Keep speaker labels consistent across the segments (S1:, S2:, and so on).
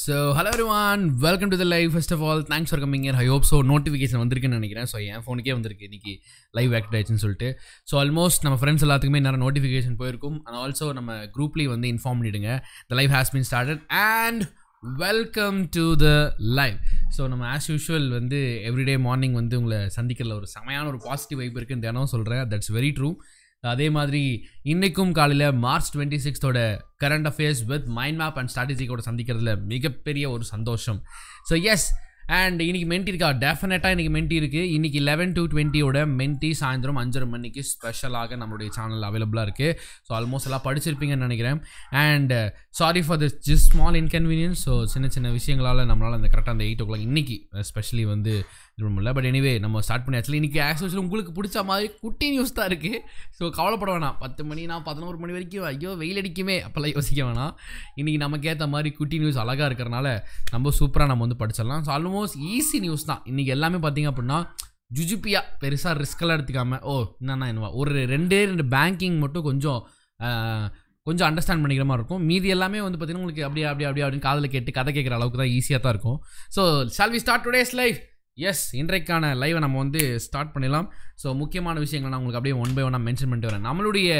S1: So hello one welcome to the live first of all thanks for coming here I hope so notification வந்திருக்குன்னு நினைக்கிறேன் so என் ஃபோனுக்கே வந்திருக்கு இன்றைக்கி live act ஆயிடுச்சுன்னு சொல்லிட்டு so almost நம்ம friends எல்லாத்துக்குமே நிறைய நோட்டிஃபிகேஷன் போயிருக்கும் அண்ட் ஆல்சோ நம்ம குரூப்லேயே வந்து இன்ஃபார்ம் பண்ணிடுங்க the live has been started and welcome to the live so நம்ம ஆஸ் யூஷுவல் வந்து எவ்ரிடே மார்னிங் வந்து உங்களை சந்திக்கிறதுல ஒரு செமையான ஒரு பாசிட்டிவ் வைப் இருக்குன்னு தினம் சொல்கிறேன் தட்ஸ் வெரி ட்ரூ அதே மாதிரி இன்றைக்கும் காலையில் மார்ச் டுவெண்ட்டி சிக்ஸ்த்தோட current affairs with mind map and strategy கூட சந்திக்கிறதுல மிகப்பெரிய ஒரு சந்தோஷம் ஸோ எஸ் அண்ட் இன்றைக்கி மென்டி இருக்கா டெஃபினட்டாக இன்றைக்கி மென்டி இருக்குது இன்றைக்கி லெவன் டு டுவெண்ட்டியோட மென்டி சாயந்தரம் அஞ்சரை மணிக்கு ஸ்பெஷலாக நம்மளுடைய சேனல் அவைலபிளாக இருக்குது ஸோ ஆல்மோஸ்ட் எல்லாம் படிச்சிருப்பீங்கன்னு நினைக்கிறேன் and sorry for this just small inconvenience so சின்ன சின்ன விஷயங்களால் நம்மளால் அந்த கரெக்டாக அந்த எயிட் ஓ கிளாக் இன்றைக்கி ஸ்பெஷலி வந்து இது பட் எனிவே நம்ம ஸ்டார்ட் பண்ணியாச்சு இன்றைக்கி ஆக்சுவல் உங்களுக்கு பிடிச்ச மாதிரி குட்டி நியூஸ் தான் இருக்குது ஸோ கவலைப்பட வேணாம் பத்து மணி நான் பதினோரு மணி வரைக்கும் ஐயோ வெயில் அடிக்குமே அப்போல்லாம் யோசிக்க வேணாம் இன்றைக்கி நமக்கு ஏற்ற மாதிரி குட்டி நியூஸ் அழகாக இருக்கிறனால ரொம்ப சூப்பராக நம்ம வந்து படிச்சிடலாம் ஸோ ஆல்மோஸ்ட் ஈஸி நியூஸ் தான் இன்றைக்கி எல்லாமே பார்த்திங்க அப்படின்னா ஜுஜுப்பியா பெருசாக ரிஸ்கெல்லாம் எடுத்துக்காமல் ஓ என்னன்னா என்னவா ஒரு ரெண்டே ரெண்டு பேங்கிங் மட்டும் கொஞ்சம் கொஞ்சம் அண்டர்ஸ்டாண்ட் பண்ணிக்கிற மாதிரி இருக்கும் மீதி எல்லாமே வந்து பார்த்திங்கன்னா உங்களுக்கு அப்படியே அப்படியே அப்படியே அப்படின்னு காதில் கேட்டு கதை கேட்குற அளவுக்கு தான் ஈஸியாக தான் இருக்கும் so shall we start today's live yes இன்றைக்கான லைவை நம்ம வந்து ஸ்டார்ட் பண்ணிடலாம் ஸோ முக்கியமான விஷயங்கள் நான் உங்களுக்கு அப்படியே ஒன் பை ஒன்னாக மென்ஷன் பண்ணிட்டு வரேன் நம்மளுடைய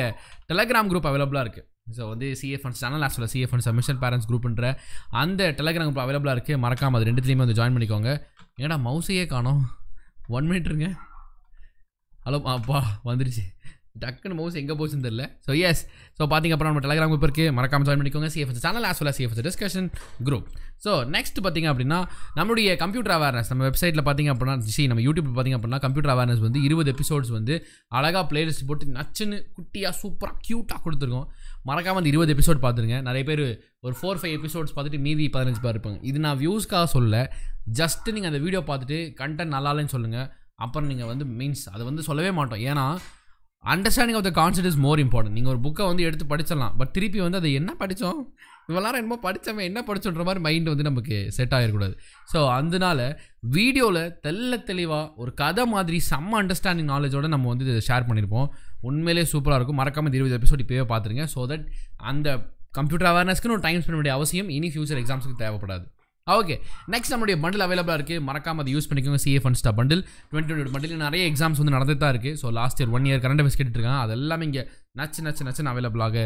S1: டெலகிராம் குரூப் அவைலபிளாக இருக்குது ஸோ வந்து சிஎஃப்என்ஸ் சேனல் ஆக்சுவலாக சிஎஃப்என்ஸ் சிஏ பேரண்ட்ஸ் குரூப்ன்ற அந்த டெலகிராம் குரூப் அவைலபிளாக இருக்குது மறக்காமல் அது ரெண்டுத்துலேயுமே வந்து ஜாயின் பண்ணிக்கோங்க ஏன்னா மவுசையே காணும் ஒன் மினிட் இருங்க ஹலோ அப்பா வந்துருச்சு டக்குன்னு மவுஸ் எங்கே போச்சுன்னு தெரியல ஸோ எஸ் ஸோ பார்த்திங்க அப்புறம் நம்ம டெலகிராம் குரூப் இருக்குது மறக்காமல் ஜாயின் பண்ணிக்கோங்க CFS channel as well CFS discussion group so next பார்த்திங்க அப்படின்னா நம்மளுடைய கம்ப்யூட்டர் அவேர்னஸ் நம்ம வெப்சைட்டில் பார்த்திங்க அப்படின்னா சி நம்ம யூடியூப்பில் பார்த்திங்க அப்படின்னா கம்ப்யூட்டர் அவேர்னஸ் வந்து இருபது எபிசோட்ஸ் வந்து அழகாக பிளேலிஸ்ட் போட்டு நச்சுன்னு குட்டியாக சூப்பராக க்யூட்டாக கொடுத்துருக்கோம் மறக்காமல் அந்த இருபது எபிசோட் பார்த்துருங்க நிறைய பேர் ஒரு ஃபோர் ஃபைவ் எபிசோட்ஸ் பார்த்துட்டு மீதி பதினஞ்சு பேர் இருப்பாங்க இது நான் வியூஸ்க்காக சொல்ல ஜஸ்ட்டு நீங்கள் அந்த வீடியோ பார்த்துட்டு கண்டென்ட் நல்லா இல்லைன்னு சொல்லுங்கள் அப்புறம் நீங்கள் வந்து மீன்ஸ் அதை வந்து சொல்லவே மாட்டோம் ஏன்னா understanding of the concept is more important நீங்கள் ஒரு புக்கை வந்து எடுத்து படிச்சிடலாம் பட் திருப்பி வந்து அதை என்ன படித்தோம் இவ்வளோ என்னமோ படித்தவன் என்ன படிச்சோன்ற மாதிரி மைண்ட் வந்து நமக்கு செட் ஆகிடக்கூடாது ஸோ அதனால வீடியோவில் தெல்ல தெளிவாக ஒரு கதை மாதிரி செம்ம அண்டர்ஸ்டாண்டிங் நாலேஜோட நம்ம வந்து இதை ஷேர் பண்ணியிருப்போம் உண்மையிலே சூப்பராக இருக்கும் மறக்காமல் இருபது எபிசோட் இப்போயே பார்த்துருங்க ஸோ தட் அந்த கம்ப்யூட்டர் அவேர்னஸ்க்குன்னு ஒரு டைம் ஸ்பெண்ட் வேண்டிய அவசியம் இனி ஃபியூச்சர் எக்ஸாம்ஸுக்கு தேவைப்படாது ஓகே நெக்ஸ்ட் நம்மளுடைய பண்டில் அவைலபிளாக இருக்குது மறக்காம அதை யூஸ் பண்ணிக்கோங்க CA fund star bundle twenty twenty bundle நிறைய எக்ஸாம்ஸ் வந்து நடந்து தான் இருக்குது so last year one year current affairs கேட்டுருக்காங்க அது எல்லாமே இங்கே நச்சு நச்சு நச்சு அவைலபிளாக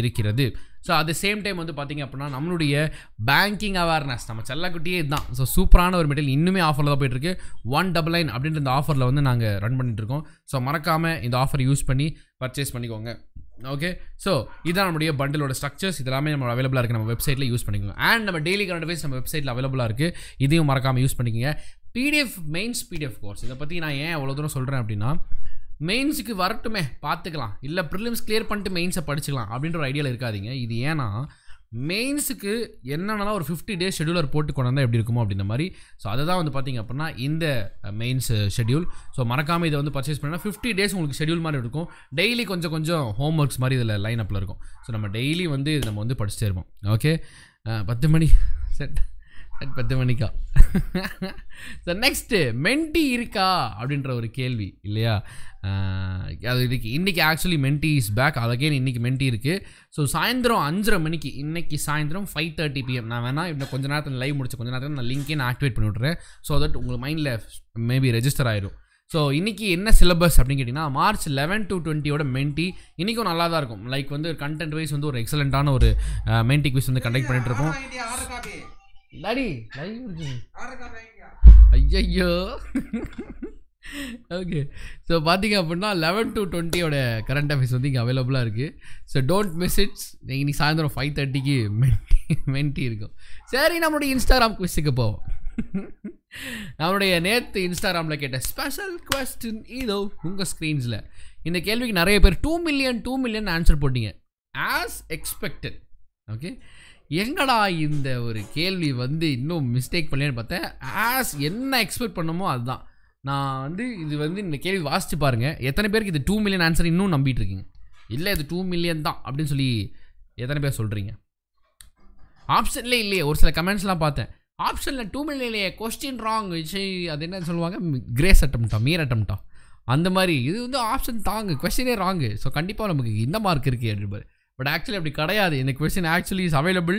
S1: இருக்கிறது ஸோ அட் சேம் டைம் வந்து பார்த்திங்க அப்படின்னா நம்மளுடைய பேங்கிங் அவேர்னஸ் நம்ம செல்லக்குட்டியே இதுதான் ஸோ சூப்பரான ஒரு மெட்டீரியல் இன்னுமே ஆஃபரில் தான் போயிட்டுருக்கு ஒன் டபுள் நைன் அப்படின்ற இந்த ஆஃபரில் வந்து நாங்கள் ரன் பண்ணிகிட்ருக்கோம் ஸோ மறக்காமல் இந்த ஆஃபர் யூஸ் பண்ணி பர்ச்சேஸ் பண்ணிக்கோங்க ஓகே ஸோ இதான் நம்முடைய பண்டிலோட ஸ்ட்ரக்சர்ஸ் இதெல்லாமே நம்ம அவைலபிளாக இருக்குது நம்ம வெப்சைட்டில் யூஸ் பண்ணிக்கோங்க அண்ட் நம்ம டெய்லி கரண்ட் அஃபேர்ஸ் நம்ம வெப்சைட்டில் அவைலபிளாக இருக்குது இதையும் மறக்காமல் யூஸ் பண்ணிக்கோங்க பிடிஎஃப் மெயின்ஸ் பிடிஎஃப் கோர்ஸ் இதை பற்றி நான் ஏன் அவ்வளோ தூரம் சொல்கிறேன் அப்படின்னா மெயின்ஸுக்கு வரட்டுமே பார்த்துக்கலாம் இல்லை ப்ரிலிம்ஸ் கிளியர் பண்ணிட்டு மெயின்ஸை படிச்சுக்கலாம் அப்படின்ற ஒரு ஐடியாவில் இருக்காதிங்க இது ஏன்னா மெயின்ஸுக்கு என்னென்னலாம் ஒரு ஃபிஃப்டி டேஸ் ஷெடியூலர் போட்டு கொண்டு வந்தால் எப்படி இருக்குமோ அப்படின்ற மாதிரி ஸோ அதை தான் வந்து பார்த்திங்க அப்படின்னா இந்த மெயின்ஸ் ஷெடியூல் ஸோ மறக்காமல் இதை வந்து பர்ச்சேஸ் பண்ணால் ஃபிஃப்டி டேஸ் உங்களுக்கு ஷெடியூல் மாதிரி இருக்கும் டெய்லி கொஞ்சம் கொஞ்சம் ஹோம் ஒர்க்ஸ் மாதிரி இதில் லைன் அப்பில் இருக்கும் ஸோ நம்ம டெய்லி வந்து நம்ம வந்து படிச்சுட்டே இருப்போம் ஓகே பத்து மணி செட் பத்து மணிக்கா சார் நெக்ஸ்ட்டு மென்டி இருக்கா அப்படின்ற ஒரு கேள்வி இல்லையா அது இதுக்கு இன்றைக்கி ஆக்சுவலி மென்டி இஸ் பேக் அது இன்றைக்கி மென்டி இருக்குது ஸோ சாயந்தரம் அஞ்சரை மணிக்கு இன்றைக்கி சாயந்தரம் ஃபைவ் தேர்ட்டி பிஎம் நான் வேணால் இன்னும் கொஞ்சம் நேரத்தில் லைவ் முடிச்சு கொஞ்சம் நேரத்தில் நான் லிங்கே நான் ஆக்டிவேட் பண்ணி விட்றேன் ஸோ தட் உங்கள் மைண்டில் மேபி ரெஜிஸ்டர் ஆயிரும் ஸோ இன்றைக்கி என்ன சிலபஸ் அப்படின்னு கேட்டிங்கன்னா மார்ச் லெவன் டு டுவெண்ட்டியோட மென்டி இன்றைக்கும் நல்லா தான் இருக்கும் லைக் வந்து கண்டென்ட் வைஸ் வந்து ஒரு எக்ஸலண்ட்டான ஒரு மென்டி குவிஸ் வந்து கண்டக்ட் பண்ணிகிட்ருக்கோம் லடி லைவ் ஐயையோ ஓகே ஸோ பார்த்தீங்க அப்படின்னா லெவன் டு டுவெண்ட்டியோட கரண்ட் அஃபேர்ஸ் வந்து இங்கே அவைலபிளாக இருக்குது ஸோ டோன்ட் மிஸ் இட்ஸ் இன்னைக்கு சாயந்தரம் ஃபைவ் தேர்ட்டிக்கு மென்டி மென்டி இருக்கும் சரி நம்மளுடைய இன்ஸ்டாகிராம் குவிஸுக்கு போவோம் நம்மளுடைய நேற்று இன்ஸ்டாகிராமில் கேட்ட ஸ்பெஷல் கொஸ்டின் இதோ உங்கள் ஸ்க்ரீன்ஸில் இந்த கேள்விக்கு நிறைய பேர் two million two million answer போட்டீங்க ஆஸ் எக்ஸ்பெக்டட் ஓகே எங்கடா இந்த ஒரு கேள்வி வந்து இன்னும் மிஸ்டேக் பண்ணலன்னு பார்த்தேன் ஆஸ் என்ன எக்ஸ்பெக்ட் பண்ணமோ அதுதான் நான் வந்து இது வந்து இந்த கேள்வி வாசித்து பாருங்கள் எத்தனை பேருக்கு இது டூ மில்லியன் ஆன்சர் இன்னும் நம்பிட்டு இருக்கீங்க இல்லை இது டூ மில்லியன் தான் அப்படின்னு சொல்லி எத்தனை பேர் சொல்கிறீங்க ஆப்ஷன்லேயே இல்லையே ஒரு சில கமெண்ட்ஸ்லாம் பார்த்தேன் ஆப்ஷனில் டூ மில்லியன் இல்லையே கொஸ்டின் ராங் விஜய் அது என்ன சொல்லுவாங்க கிரேஸ் அட்டம்டா மீர் அட்டம்டா அந்த மாதிரி இது வந்து ஆப்ஷன் தாங்க கொஸ்டினே ராங்கு ஸோ கண்டிப்பாக நமக்கு இந்த மார்க் இருக்குது அப்படின்னு பட் ஆக்சுவலி அப்படி கிடையாது இந்த question actually is available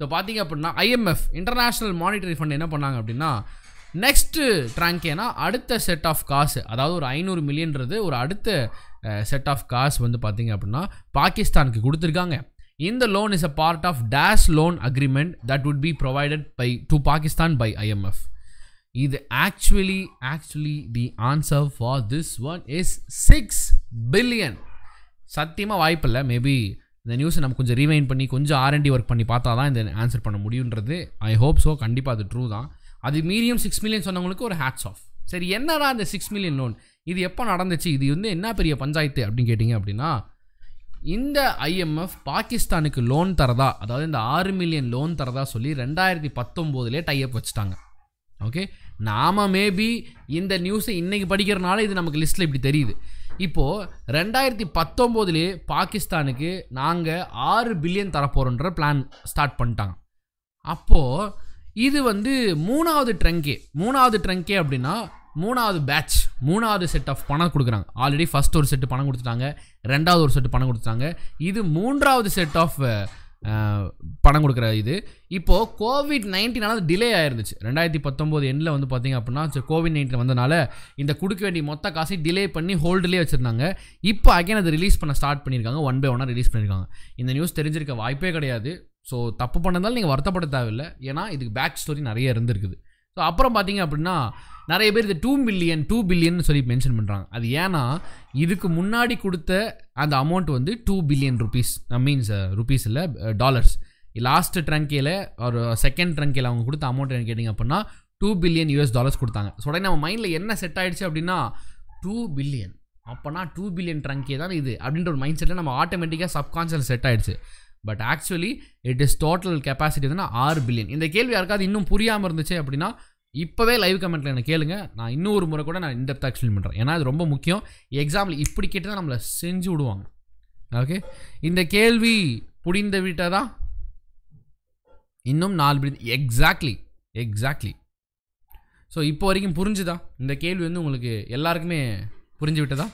S1: so பார்த்தீங்க அப்படின்னா ஐஎம்எஃப் இன்டர்நேஷ்னல் மானிட்டரி ஃபண்ட் என்ன பண்ணாங்க அப்படின்னா நெக்ஸ்ட்டு ட்ராங்கேனா அடுத்த செட் ஆஃப் காசு அதாவது ஒரு ஐநூறு மில்லியன்றது ஒரு அடுத்த செட் ஆஃப் காசு வந்து பார்த்தீங்க அப்படின்னா பாகிஸ்தானுக்கு கொடுத்துருக்காங்க இந்த loan is a part of dash loan agreement that would be provided by to Pakistan by IMF இது actually actually the answer for this one is six billion சத்தியமாக வாய்ப்பில்லை மேபி இந்த நியூஸை நம்ம கொஞ்சம் ரீவைன் பண்ணி கொஞ்சம் ஆர்என்டி ஒர்க் பண்ணி பார்த்தா தான் இந்த ஆன்சர் பண்ண முடியுன்றது ஐ ஹோப் ஸோ கண்டிப்பாக அது ட்ரூ தான் அது மீடியம் சிக்ஸ் மில்லியன் சொன்னவங்களுக்கு ஒரு ஹேட்ஸ் ஆஃப் சரி என்னடா அந்த சிக்ஸ் மில்லியன் லோன் இது எப்போ நடந்துச்சு இது வந்து என்ன பெரிய பஞ்சாயத்து அப்படின்னு கேட்டிங்க அப்படின்னா இந்த ஐஎம்எஃப் பாகிஸ்தானுக்கு லோன் தரதா அதாவது இந்த ஆறு மில்லியன் லோன் தரதா சொல்லி ரெண்டாயிரத்தி பத்தொம்போதுலேயே டைப் வச்சுட்டாங்க ஓகே நாம மேபி இந்த நியூஸை இன்றைக்கி படிக்கிறனால இது நமக்கு லிஸ்ட்டில் இப்படி தெரியுது இப்போது ரெண்டாயிரத்தி பத்தொம்போதுலேயே பாகிஸ்தானுக்கு நாங்கள் ஆறு பில்லியன் தரப்போகிறோன்ற பிளான் ஸ்டார்ட் பண்ணிட்டாங்க அப்போது இது வந்து மூணாவது ட்ரங்கே மூணாவது ட்ரங்கே அப்படின்னா மூணாவது பேட்ச் மூணாவது செட் ஆஃப் பணம் கொடுக்குறாங்க ஆல்ரெடி ஃபஸ்ட் ஒரு செட்டு பணம் கொடுத்துட்டாங்க ரெண்டாவது ஒரு செட்டு பணம் கொடுத்துட்டாங்க இது மூன்றாவது செட் ஆஃப் பணம் கொடுக்குற இது இப்போது கோவிட் நைன்டீனால் டிலே ஆயிருந்துச்சு ரெண்டாயிரத்தி பத்தொம்போது எண்டில் வந்து பார்த்திங்க அப்படின்னா கோவிட் நைன்டீன் வந்தனால இந்த கொடுக்க வேண்டிய மொத்த காசையும் டிலே பண்ணி ஹோல்டுலேயே வச்சுருந்தாங்க இப்போ அகைன் அதை ரிலீஸ் பண்ண ஸ்டார்ட் பண்ணியிருக்காங்க ஒன் பை ஒன்னாக ரிலீஸ் பண்ணியிருக்காங்க இந்த நியூஸ் தெரிஞ்சிருக்க வாய்ப்பே கிடையாது ஸோ தப்பு பண்ணதால் நீங்கள் வருத்தப்பட தேவையில்லை ஏன்னா இதுக்கு பேக் ஸ்டோரி நிறைய இருந்திருக்குது ஸோ அப்புறம் பார்த்தீங்க அப்படின்னா நிறைய பேர் இது டூ பில்லியன் டூ பில்லியன் சொல்லி மென்ஷன் பண்ணுறாங்க அது ஏன்னா இதுக்கு முன்னாடி கொடுத்த அந்த அமௌண்ட் வந்து two billion rupees means rupees இல்லை டாலர்ஸ் லாஸ்ட் ட்ரங்கையில் ஒரு செகண்ட் ட்ரங்கையில் அவங்க கொடுத்த அமௌண்ட் என்ன கேட்டிங்க அப்படின்னா டூ பில்லியன் யூஎஸ் டாலர்ஸ் கொடுத்தாங்க ஸோ உடனே நம்ம மைண்டில் என்ன செட் ஆகிடுச்சு அப்படின்னா டூ பில்லியன் அப்போனா டூ பில்லியன் ட்ரங்கே தான் இது அப்படின்ற ஒரு மைண்ட் செட்டில் நம்ம ஆட்டோமேட்டிக்காக சப்கான்ஷியல் செட் ஆகிடுச்சு but actually it is total capacity வந்து ஆறு பில்லியன் இந்த கேள்வி யாருக்காவது இன்னும் புரியாமல் இருந்துச்சு அப்படின்னா இப்போவே லைவ் கமெண்ட்டில் என்ன கேளுங்க நான் இன்னொரு முறை கூட நான் இந்த எக்ஸ்பிளைன் பண்ணுறேன் ஏன்னா அது ரொம்ப முக்கியம் எக்ஸாம்பிள் இப்படி கேட்டு தான் நம்மளை செஞ்சு விடுவாங்க ஓகே இந்த கேள்வி வீட்டை தான் இன்னும் நாலு பிடி எக்ஸாக்ட்லி எக்ஸாக்ட்லி ஸோ இப்போ வரைக்கும் புரிஞ்சுதா இந்த கேள்வி வந்து உங்களுக்கு எல்லாருக்குமே புரிஞ்சு விட்டதா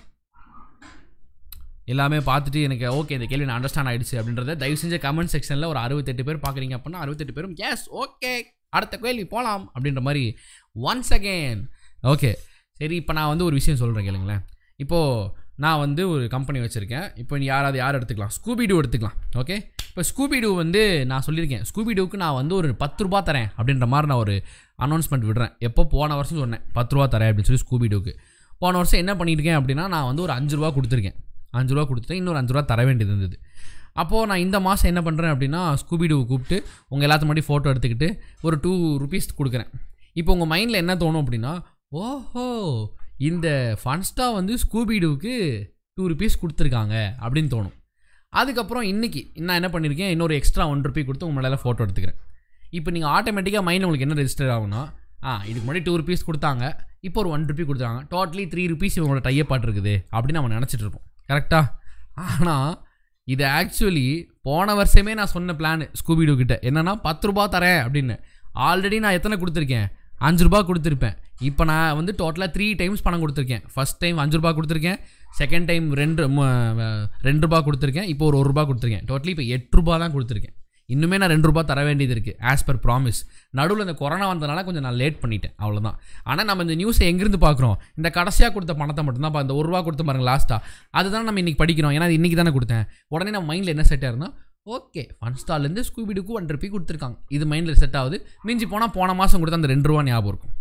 S1: எல்லாமே பார்த்துட்டு எனக்கு ஓகே இந்த கேள்வி நான் அண்டர்ஸ்டாண்ட் ஆகிடுச்சு அப்படின்றத தயவு செஞ்ச கமெண்ட் செக்ஷனில் ஒரு அறுபத்தெட்டு பேர் பார்க்குறீங்க அப்படின்னா அறுபத்தெட்டு பேரும் எஸ் ஓகே அடுத்த கேள்வி போகலாம் அப்படின்ற மாதிரி ஒன்ஸ் அகேன் ஓகே சரி இப்போ நான் வந்து ஒரு விஷயம் சொல்கிறேன் கேளுங்களேன் இப்போது நான் வந்து ஒரு கம்பெனி வச்சுருக்கேன் இப்போ யாராவது யார் எடுத்துக்கலாம் ஸ்கூபிடூ எடுத்துக்கலாம் ஓகே இப்போ ஸ்கூபிடூ வந்து நான் சொல்லியிருக்கேன் ஸ்கூபிடூவுக்கு நான் வந்து ஒரு பத்து ரூபா தரேன் அப்படின்ற மாதிரி நான் ஒரு அனௌன்ஸ்மெண்ட் விடுறேன் எப்போ போன வருஷம் சொன்னேன் பத்து ரூபா தரேன் அப்படின்னு சொல்லி ஸ்கூபிடூக்கு போன வருஷம் என்ன பண்ணியிருக்கேன் அப்படின்னா நான் வந்து ஒரு அஞ்சு ரூபா கொடுத்துருக்கேன் அஞ்சு ரூபா கொடுத்துட்டேன் இன்னொரு அஞ்சு ரூபா தர வேண்டியது இருந்தது அப்போது நான் இந்த மாதம் என்ன பண்ணுறேன் அப்படின்னா ஸ்கூபிடூ கூப்பிட்டு உங்கள் எல்லாத்து முன்னாடி ஃபோட்டோ எடுத்துக்கிட்டு ஒரு டூ ருபீஸ் கொடுக்குறேன் இப்போ உங்கள் மைண்டில் என்ன தோணும் அப்படின்னா ஓஹோ இந்த ஃபன்ஸ்டா வந்து ஸ்கூபிடூவுக்கு டூ ருபீஸ் கொடுத்துருக்காங்க அப்படின்னு தோணும் அதுக்கப்புறம் இன்றைக்கி நான் என்ன பண்ணியிருக்கேன் இன்னொரு எக்ஸ்ட்ரா ஒன் ருபி கொடுத்து உங்களால் ஃபோட்டோ எடுத்துக்கிறேன் இப்போ நீங்கள் ஆட்டோமேட்டிக்காக மைண்டில் உங்களுக்கு என்ன ரெஜிஸ்டர் ஆகுனா ஆ இதுக்கு முன்னாடி டூ ருபீஸ் கொடுத்தாங்க இப்போ ஒரு ஒன் ருபி கொடுத்தாங்க டோட்டலி த்ரீ ருபீஸ் இவங்களோட டைப் இருக்குது அப்படின்னு நம்ம நினச்சிட்டு இருப்போம் கரெக்டாக ஆனால் இது ஆக்சுவலி போன வருஷமே நான் சொன்ன பிளான் ஸ்கூபிடு கிட்ட என்னென்னா பத்து ரூபா தரேன் அப்படின்னு ஆல்ரெடி நான் எத்தனை கொடுத்துருக்கேன் அஞ்சு ரூபா கொடுத்துருப்பேன் இப்போ நான் வந்து டோட்டலாக த்ரீ டைம்ஸ் பணம் கொடுத்துருக்கேன் ஃபஸ்ட் டைம் அஞ்சு ரூபா கொடுத்துருக்கேன் செகண்ட் டைம் ரெண்டு ரெண்டு ரூபா கொடுத்துருக்கேன் இப்போ ஒரு ஒரு ரூபா கொடுத்துருக்கேன் டோட்டலி இப்போ எட்டு ரூபா தான் கொடுத்துருக்கேன் இன்னுமே நான் ரெண்டு ரூபா தர வேண்டியது இருக்குது ஆஸ் பர் ப்ராமிஸ் நடுவில் இந்த கொரோனா வந்ததுனால கொஞ்சம் நான் லேட் பண்ணிட்டேன் அவ்வளோதான் ஆனால் நம்ம இந்த நியூஸை எங்கேருந்து பார்க்குறோம் இந்த கடைசியாக கொடுத்த பணத்தை மட்டும்தான் இப்போ அந்த ஒரு ரூபா கொடுத்து பாருங்க லாஸ்ட்டாக அதுதான் நம்ம இன்றைக்கி படிக்கிறோம் ஏன்னா இன்றைக்கி தானே கொடுத்தேன் உடனே நம்ம மைண்டில் என்ன செட்டாக இருந்தால் ஓகே ஃபன் ஸ்டார்லேருந்து ஸ்கூபிடுக்கு ஒன் ருபி கொடுத்துருக்காங்க இது மைண்டில் செட் ஆகுது மிஞ்சி போனால் போன மாதம் கொடுத்த அந்த ரெண்டு ரூபா ஞாபகம் இருக்கும்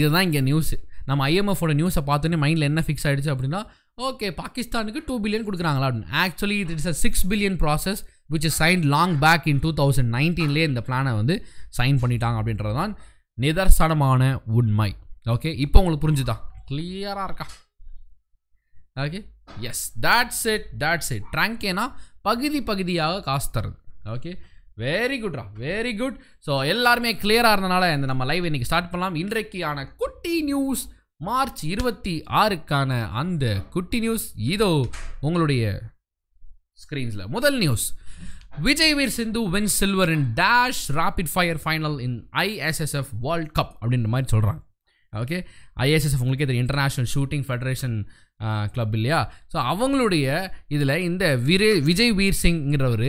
S1: இதுதான் இங்கே நியூஸு நம்ம ஐஎம்எஃபோட நியூஸை பார்த்தோன்னே மைண்டில் என்ன ஃபிக்ஸ் ஆகிடுச்சு அப்படின்னா ஓகே பாகிஸ்தானுக்கு டூ பில்லியன் கொடுக்குறாங்களா அப்படின்னு actually it is a six billion process which is sign long back in two thousand நைன்டீன்லேயே இந்த பிளானை வந்து சைன் பண்ணிட்டாங்க அப்படின்றது தான் நிதர்சனமான உண்மை ஓகே இப்போ உங்களுக்கு புரிஞ்சுதான் கிளியராக இருக்கா okay yes that's it that's it ட்ராங்கேனா பகுதி பகுதியாக காசு தருது ஓகே வெரி குட்ரா வெரி குட் ஸோ எல்லாருமே கிளியராக இருந்தனால இந்த நம்ம லைவ் இன்றைக்கி ஸ்டார்ட் பண்ணலாம் இன்றைக்கான குட்டி நியூஸ் மார்ச் இருபத்தி ஆறுக்கான அந்த குட்டி நியூஸ் இதோ உங்களுடைய ஸ்க்ரீன்ஸில் முதல் news Vijay Veer Sidhu won silver in dash rapid fire final in ISSF world cup அப்படின்ற மாதிரி சொல்கிறாங்க ஓகே ஐஎஸ்எஸ்எஃப் உங்களுக்கே தெரியும் இன்டர்நேஷ்னல் ஷூட்டிங் ஃபெடரேஷன் கிளப் இல்லையா ஸோ அவங்களுடைய இதில் இந்த விரே விஜய் வீர் சிங்கிறவர்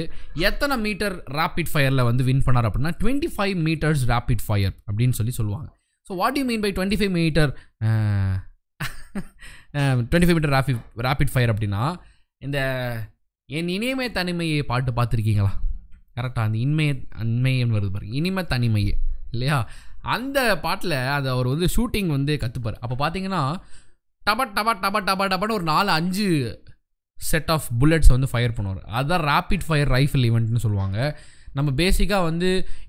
S1: எத்தனை மீட்டர் ராபிட் ஃபயரில் வந்து வின் பண்ணார் அப்படின்னா twenty five meters rapid fire அப்படின்னு சொல்லி சொல்லுவாங்க so what you mean by twenty five meter twenty five meter rapid rapid fire அப்படின்னா இந்த என் இனிமை தனிமையை பாட்டு பார்த்துருக்கீங்களா கரெக்டாக அந்த இன்மைய அண்மையன்னு வருது பாருங்க இனிமை தனிமையே இல்லையா அந்த பாட்டில் அது அவர் வந்து ஷூட்டிங் வந்து கற்றுப்பார் அப்போ பார்த்தீங்கன்னா டபா டபா டபா டபா டபான்னு ஒரு நாலு அஞ்சு செட் ஆஃப் புல்லட்ஸ் வந்து ஃபயர் பண்ணுவார் அதுதான் ரேப்பிட் ஃபயர் ரைஃபிள் ஈவெண்ட்னு சொல்லுவாங்க நம்ம பேசிக்காக வந்து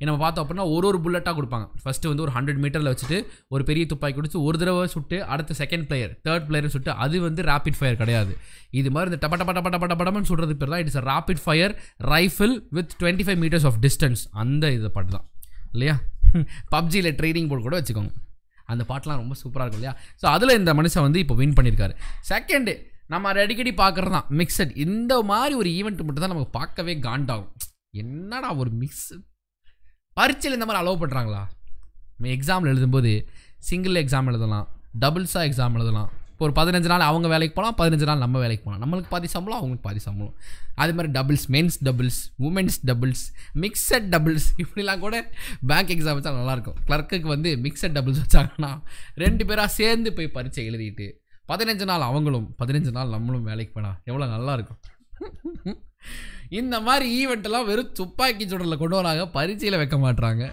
S1: நம்ம பார்த்தோம் அப்படின்னா ஒரு ஒரு புல்லட்டாக கொடுப்பாங்க ஃபஸ்ட்டு வந்து ஒரு ஹண்ட்ரட் மீட்டரில் வச்சுட்டு ஒரு பெரிய துப்பாக்கி குடிச்சு ஒரு தடவை சுட்டு அடுத்த செகண்ட் பிளேயர் தேர்ட் பிளேயர் சுட்டு அது வந்து ரேப்பிட் ஃபயர் கிடையாது இது மாதிரி இந்த டப டப டப டப டபடம்னு சொல்கிறது பேர் தான் it's a rapid fire rifle with twenty five meters of distance அந்த இதை பாட்டு தான் இல்லையா பப்ஜியில் ட்ரைனிங் போர்டு கூட வச்சுக்கோங்க அந்த பாட்டெலாம் ரொம்ப சூப்பராக இருக்கும் இல்லையா ஸோ அதில் இந்த மனுஷன் வந்து இப்போ வின் பண்ணியிருக்காரு செகண்டு நம்ம அடிக்கடி பார்க்குறது தான் மிக்சட் இந்த மாதிரி ஒரு ஈவெண்ட் மட்டும் தான் நமக்கு பார்க்கவே காண்டாகும் என்னடா ஒரு மிக்ஸ் பரீட்சையில் இந்த மாதிரி அலோவ் பண்ணுறாங்களா எக்ஸாமில் எழுதும்போது சிங்கிள் எக்ஸாம் எழுதலாம் டபுள்ஸாக எக்ஸாம் எழுதலாம் இப்போ ஒரு பதினஞ்சு நாள் அவங்க வேலைக்கு போகலாம் பதினஞ்சு நாள் நம்ம வேலைக்கு போகலாம் நம்மளுக்கு பாதி சம்பளம் அவங்களுக்கு பாதி சம்பளம் அதே மாதிரி doubles men's doubles women's doubles mixed doubles இப்படிலாம் கூட பேங்க் எக்ஸாம் வச்சால் நல்லாயிருக்கும் கிளர்க்குக்கு வந்து மிக்சட் டபுள்ஸ் வச்சாங்கன்னா ரெண்டு பேராக சேர்ந்து போய் பரீட்சை எழுதிட்டு பதினஞ்சு நாள் அவங்களும் பதினஞ்சு நாள் நம்மளும் வேலைக்கு போனால் எவ்வளோ நல்லாயிருக்கும் இந்த மாதிரி ஈவெண்ட்டெல்லாம் வெறும் துப்பாக்கி சுடலில் கொண்டு வராங்க பரீட்சையில் வைக்க மாட்டுறாங்க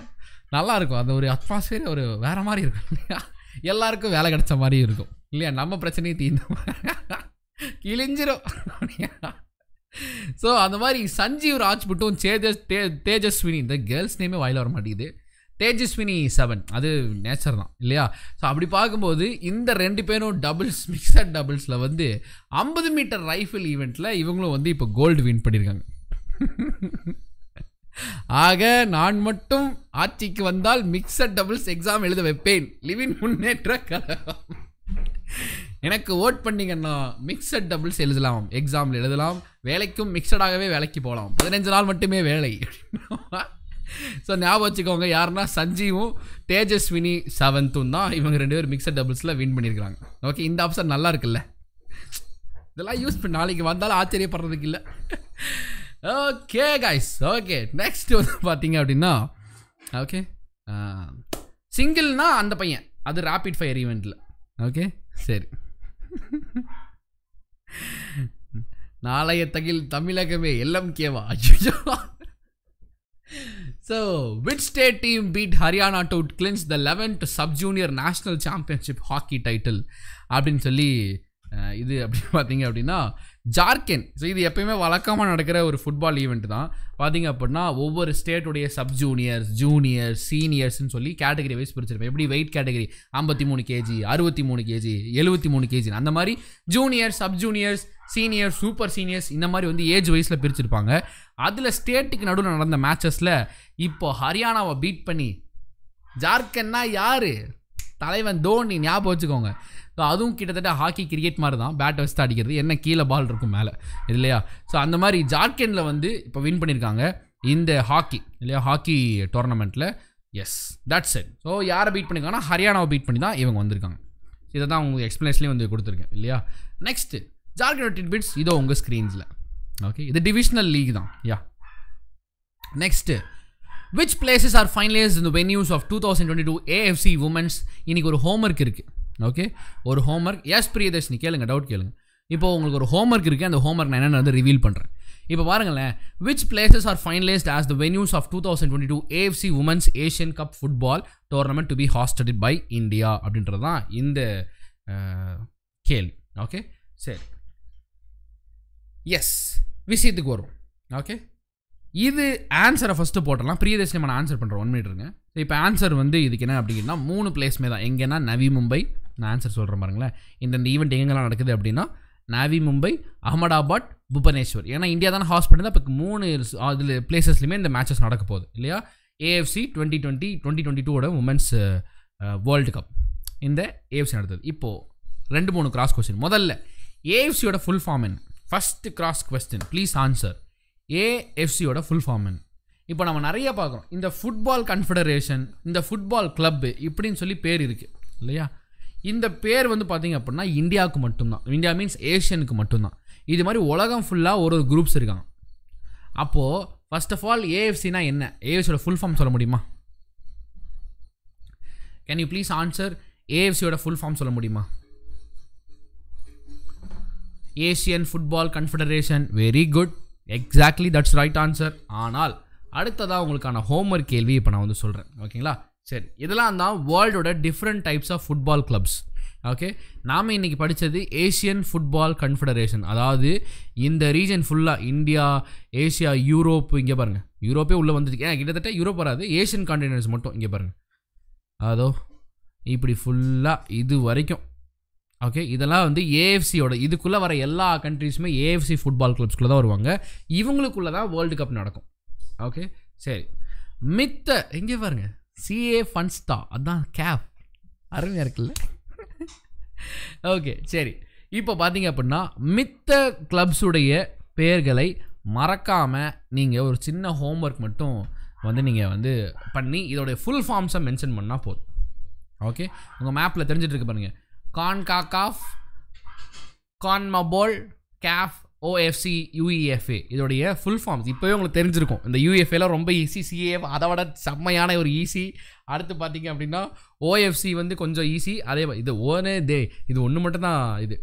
S1: நல்லாயிருக்கும் அந்த ஒரு அட்மாஸ்ஃபியர் ஒரு வேறு மாதிரி இருக்கும் இல்லையா எல்லாருக்கும் வேலை கிடைச்ச மாதிரியும் இருக்கும் இல்லையா நம்ம பிரச்சனையும் தீர்ந்தோம் கிழிஞ்சிரும் ஸோ அந்த மாதிரி சஞ்சீவ் ராஜ்புட்டும் தேஜஸ் தே தேஜஸ்வினி இந்த கேர்ள்ஸ் நேமே வாயில் வர மாட்டேங்குது தேஜஸ்வினி செவன் அது நேச்சர் தான் இல்லையா ஸோ அப்படி பார்க்கும்போது இந்த ரெண்டு பேரும் டபுள்ஸ் மிக்சட் டபுள்ஸில் வந்து ஐம்பது மீட்டர் ரைஃபிள் ஈவெண்ட்டில் இவங்களும் வந்து இப்போ கோல்டு வின் பண்ணியிருக்காங்க ஆக நான் மட்டும் ஆட்சிக்கு வந்தால் மிக்சட் டபுள்ஸ் எக்ஸாம் எழுத வைப்பேன் லிவின் முன்னேற்ற கழகம் எனக்கு ஓட் பண்ணிங்கன்னா மிக்சட் டபுள்ஸ் எழுதலாம் எக்ஸாமில் எழுதலாம் வேலைக்கும் மிக்சடாகவே வேலைக்கு போகலாம் பதினஞ்சு நாள் மட்டுமே வேலை ஸோ ஞாபகம் வச்சுக்கோங்க யாருன்னா சஞ்சீவும் தேஜஸ்வினி செவன்த்தும் தான் இவங்க ரெண்டு பேரும் மிக்சர் டபுள்ஸில் வின் பண்ணியிருக்கிறாங்க ஓகே இந்த ஆப்ஷன் நல்லா இருக்குல்ல இதெல்லாம் யூஸ் பண்ணி நாளைக்கு வந்தாலும் ஆச்சரியப்படுறதுக்கு இல்லை ஓகே காய்ஸ் ஓகே நெக்ஸ்ட் வந்து பார்த்தீங்க அப்படின்னா ஓகே சிங்கிள்னா அந்த பையன் அது ராப்பிட் ஃபயர் ஈவெண்ட்டில் ஓகே சரி நாளைய தகில் தமிழகமே எல்லாம் கேவா அஜிஜோ So, which state team beat Haryana to clinch the 11th sub-junior national championship hockey title? அப்படின்னு சொல்லி இது அப்படின்னு பார்த்தீங்க அப்படின்னா ஜார்க்கண்ட் ஸோ இது எப்பயுமே வழக்கமாக நடக்கிற ஒரு ஃபுட்பால் ஈவெண்ட் தான் பார்த்தீங்க அப்படின்னா ஒவ்வொரு ஸ்டேட்டுடைய சப் ஜூனியர்ஸ் ஜூனியர் சீனியர்ஸ்னு சொல்லி கேட்டகரி வைஸ் பிரிச்சிருப்பேன் எப்படி வெயிட் கேட்டகரி ஐம்பத்தி மூணு கேஜி அறுபத்தி மூணு கேஜி எழுபத்தி மூணு கேஜி அந்த மாதிரி junior sub juniors senior super seniors இந்த மாதிரி வந்து ஏஜ் வைஸில் பிரிச்சிருப்பாங்க அதில் ஸ்டேட்டுக்கு நடுவில் நடந்த மேட்சஸில் இப்போ ஹரியானாவை பீட் பண்ணி ஜார்க்கண்ட்னா யார் தலைவன் தோனி ஞாபகம் வச்சுக்கோங்க ஸோ அதுவும் கிட்டத்தட்ட ஹாக்கி கிரிக்கெட் மாதிரி தான் பேட்டை வச்சு அடிக்கிறது என்ன கீழே பால் இருக்கும் மேலே இல்லையா ஸோ அந்த மாதிரி ஜார்க்கண்டில் வந்து இப்போ வின் பண்ணியிருக்காங்க இந்த ஹாக்கி இல்லையா ஹாக்கி டோர்னமெண்ட்டில் எஸ் தட்ஸ் இட் ஸோ யாரை பீட் பண்ணியிருக்காங்கன்னா ஹரியானாவை பீட் பண்ணி தான் இவங்க வந்திருக்காங்க இதை தான் உங்களுக்கு எக்ஸ்பிளேஷன்லேயும் வந்து கொடுத்துருக்கேன் இல்லையா நெக்ஸ்ட்டு ஜார்க்கண்ட் பிட்ஸ் இதோ உங்கள் ஸ்க்ரீன்ஸில் ஓகே இது டிவிஷனல் லீக் தான் yeah next which places are finalise இந்த venues of two thousand twenty two AFC women's இன்றைக்கி ஒரு ஹோம் ஒர்க் இருக்குது ஓகே ஒரு ஹோம் ஒர்க் எஸ் பிரியதர்ஷினி கேளுங்க டவுட் கேளுங்க இப்போது உங்களுக்கு ஒரு ஹோம் ஒர்க் இருக்குது அந்த ஹோம் ஒர்க் நான் என்னென்ன வந்து ரிவீல் பண்ணுறேன் இப்போ பாருங்களேன் which places are finalised as the venues of two thousand twenty two AFC women's Asian cup football tournament to be hosted by India அப்படின்றது தான் இந்த கேள்வி ஓகே சரி எஸ் விஷயத்துக்கு வரும் ஓகே இது ஆன்சரை ஃபஸ்ட்டு போட்டலாம் ப்ரீவியஸ் நம்ம ஆன்சர் பண்ணுறோம் ஒன் மீட்ருங்க இப்போ ஆன்சர் வந்து இதுக்கு என்ன அப்படின்னா மூணு பிளேஸ்மே தான் எங்கேன்னா நவி மும்பை நான் ஆன்சர் சொல்கிறேன் பாருங்களேன் இந்த இந்த ஈவெண்ட் எங்கெல்லாம் நடக்குது அப்படின்னா நவி மும்பை அகமதாபாத் புவனேஸ்வர் ஏன்னா இந்தியா தானே ஹாஸ்பிட்டல் தான் இப்போ மூணு அதில் பிளேசஸ்லையுமே இந்த மேட்சஸ் நடக்க போகுது இல்லையா AFC twenty twenty twenty twenty டூவோட உமன்ஸ் வேர்ல்டு கப் இந்த ஏஎஃப்சி நடத்துது இப்போது ரெண்டு மூணு கிராஸ் கொஸ்டின் முதல்ல ஏஎஃப்சியோட ஃபுல் ஃபார்ம் என்ன first cross question please answer ஏஎஃப்சியோட ஃபுல் ஃபார்ம் இப்போ நம்ம நிறைய பார்க்குறோம் இந்த ஃபுட்பால் கன்ஃபெடரேஷன் இந்த ஃபுட்பால் கிளப்பு இப்படின்னு சொல்லி பேர் இருக்குது இல்லையா இந்த பேர் வந்து பார்த்திங்க அப்படின்னா இந்தியாவுக்கு மட்டும்தான் இந்தியா மீன்ஸ் ஏஷியனுக்கு மட்டும்தான் இது மாதிரி உலகம் ஃபுல்லாக ஒரு ஒரு குரூப்ஸ் இருக்காங்க அப்போது ஃபஸ்ட் ஆஃப் ஆல் ஏஎஃப்சினா என்ன ஏஎஃப்சியோட ஃபுல் ஃபார்ம் சொல்ல முடியுமா கேன் யூ ப்ளீஸ் ஆன்சர் ஏஎஃப்சியோட ஃபுல் ஃபார்ம் சொல்ல முடியுமா Asian football confederation very good exactly that's right answer ஆனால் அடுத்ததாக உங்களுக்கான ஹோம்ஒர்க் கேள்வி இப்போ நான் வந்து சொல்கிறேன் ஓகேங்களா சரி இதெல்லாம் தான் வேர்ல்டோட different types of football clubs okay நாம் இன்றைக்கி படித்தது ஏசியன் ஃபுட்பால் கன்ஃபெடரேஷன் அதாவது இந்த ரீஜன் ஃபுல்லாக இந்தியா ஏசியா யூரோப் இங்கே பாருங்கள் யூரோப்பே உள்ளே வந்துருக்கு ஏன் கிட்டத்தட்ட யூரோப் வராது ஏஷியன் கான்டினென்ட்ஸ் மட்டும் இங்கே பாருங்கள் அதோ இப்படி ஃபுல்லாக இது வரைக்கும் ஓகே இதெல்லாம் வந்து ஏஎஃப்சியோட இதுக்குள்ளே வர எல்லா கண்ட்ரீஸுமே ஏஎஃப்சி ஃபுட்பால் கிளப்ஸ்குள்ளே தான் வருவாங்க இவங்களுக்குள்ளே தான் வேர்ல்டு கப் நடக்கும் ஓகே சரி மித்த எங்கே பாருங்க சிஏ ஃபன்ஸ்தா அதான் கேப் அருமையாக இருக்குல்ல ஓகே சரி இப்போ பார்த்தீங்க அப்படின்னா மித்த கிளப்ஸுடைய பெயர்களை மறக்காமல் நீங்கள் ஒரு சின்ன ஹோம்ஒர்க் மட்டும் வந்து நீங்கள் வந்து பண்ணி இதோடைய ஃபுல் ஃபார்ம்ஸை மென்ஷன் பண்ணால் போதும் ஓகே உங்கள் மேப்பில் தெரிஞ்சிட்ருக்கு பாருங்கள் CONCACAF CONMEBOL CAF OFC UEFA இதோடைய ஃபுல் ஃபார்ம்ஸ் இப்போவே உங்களுக்கு தெரிஞ்சிருக்கும் இந்த யூஎஃப்ஏலாம் e ரொம்ப ஈஸி சிஏஎஃப் அதை விட செம்மையான ஒரு ஈஸி அடுத்து பார்த்தீங்க அப்படின்னா ஓஎஃப்சி வந்து கொஞ்சம் ஈஸி அதே இது ஓனே தே இது ஒன்று மட்டும்தான் இது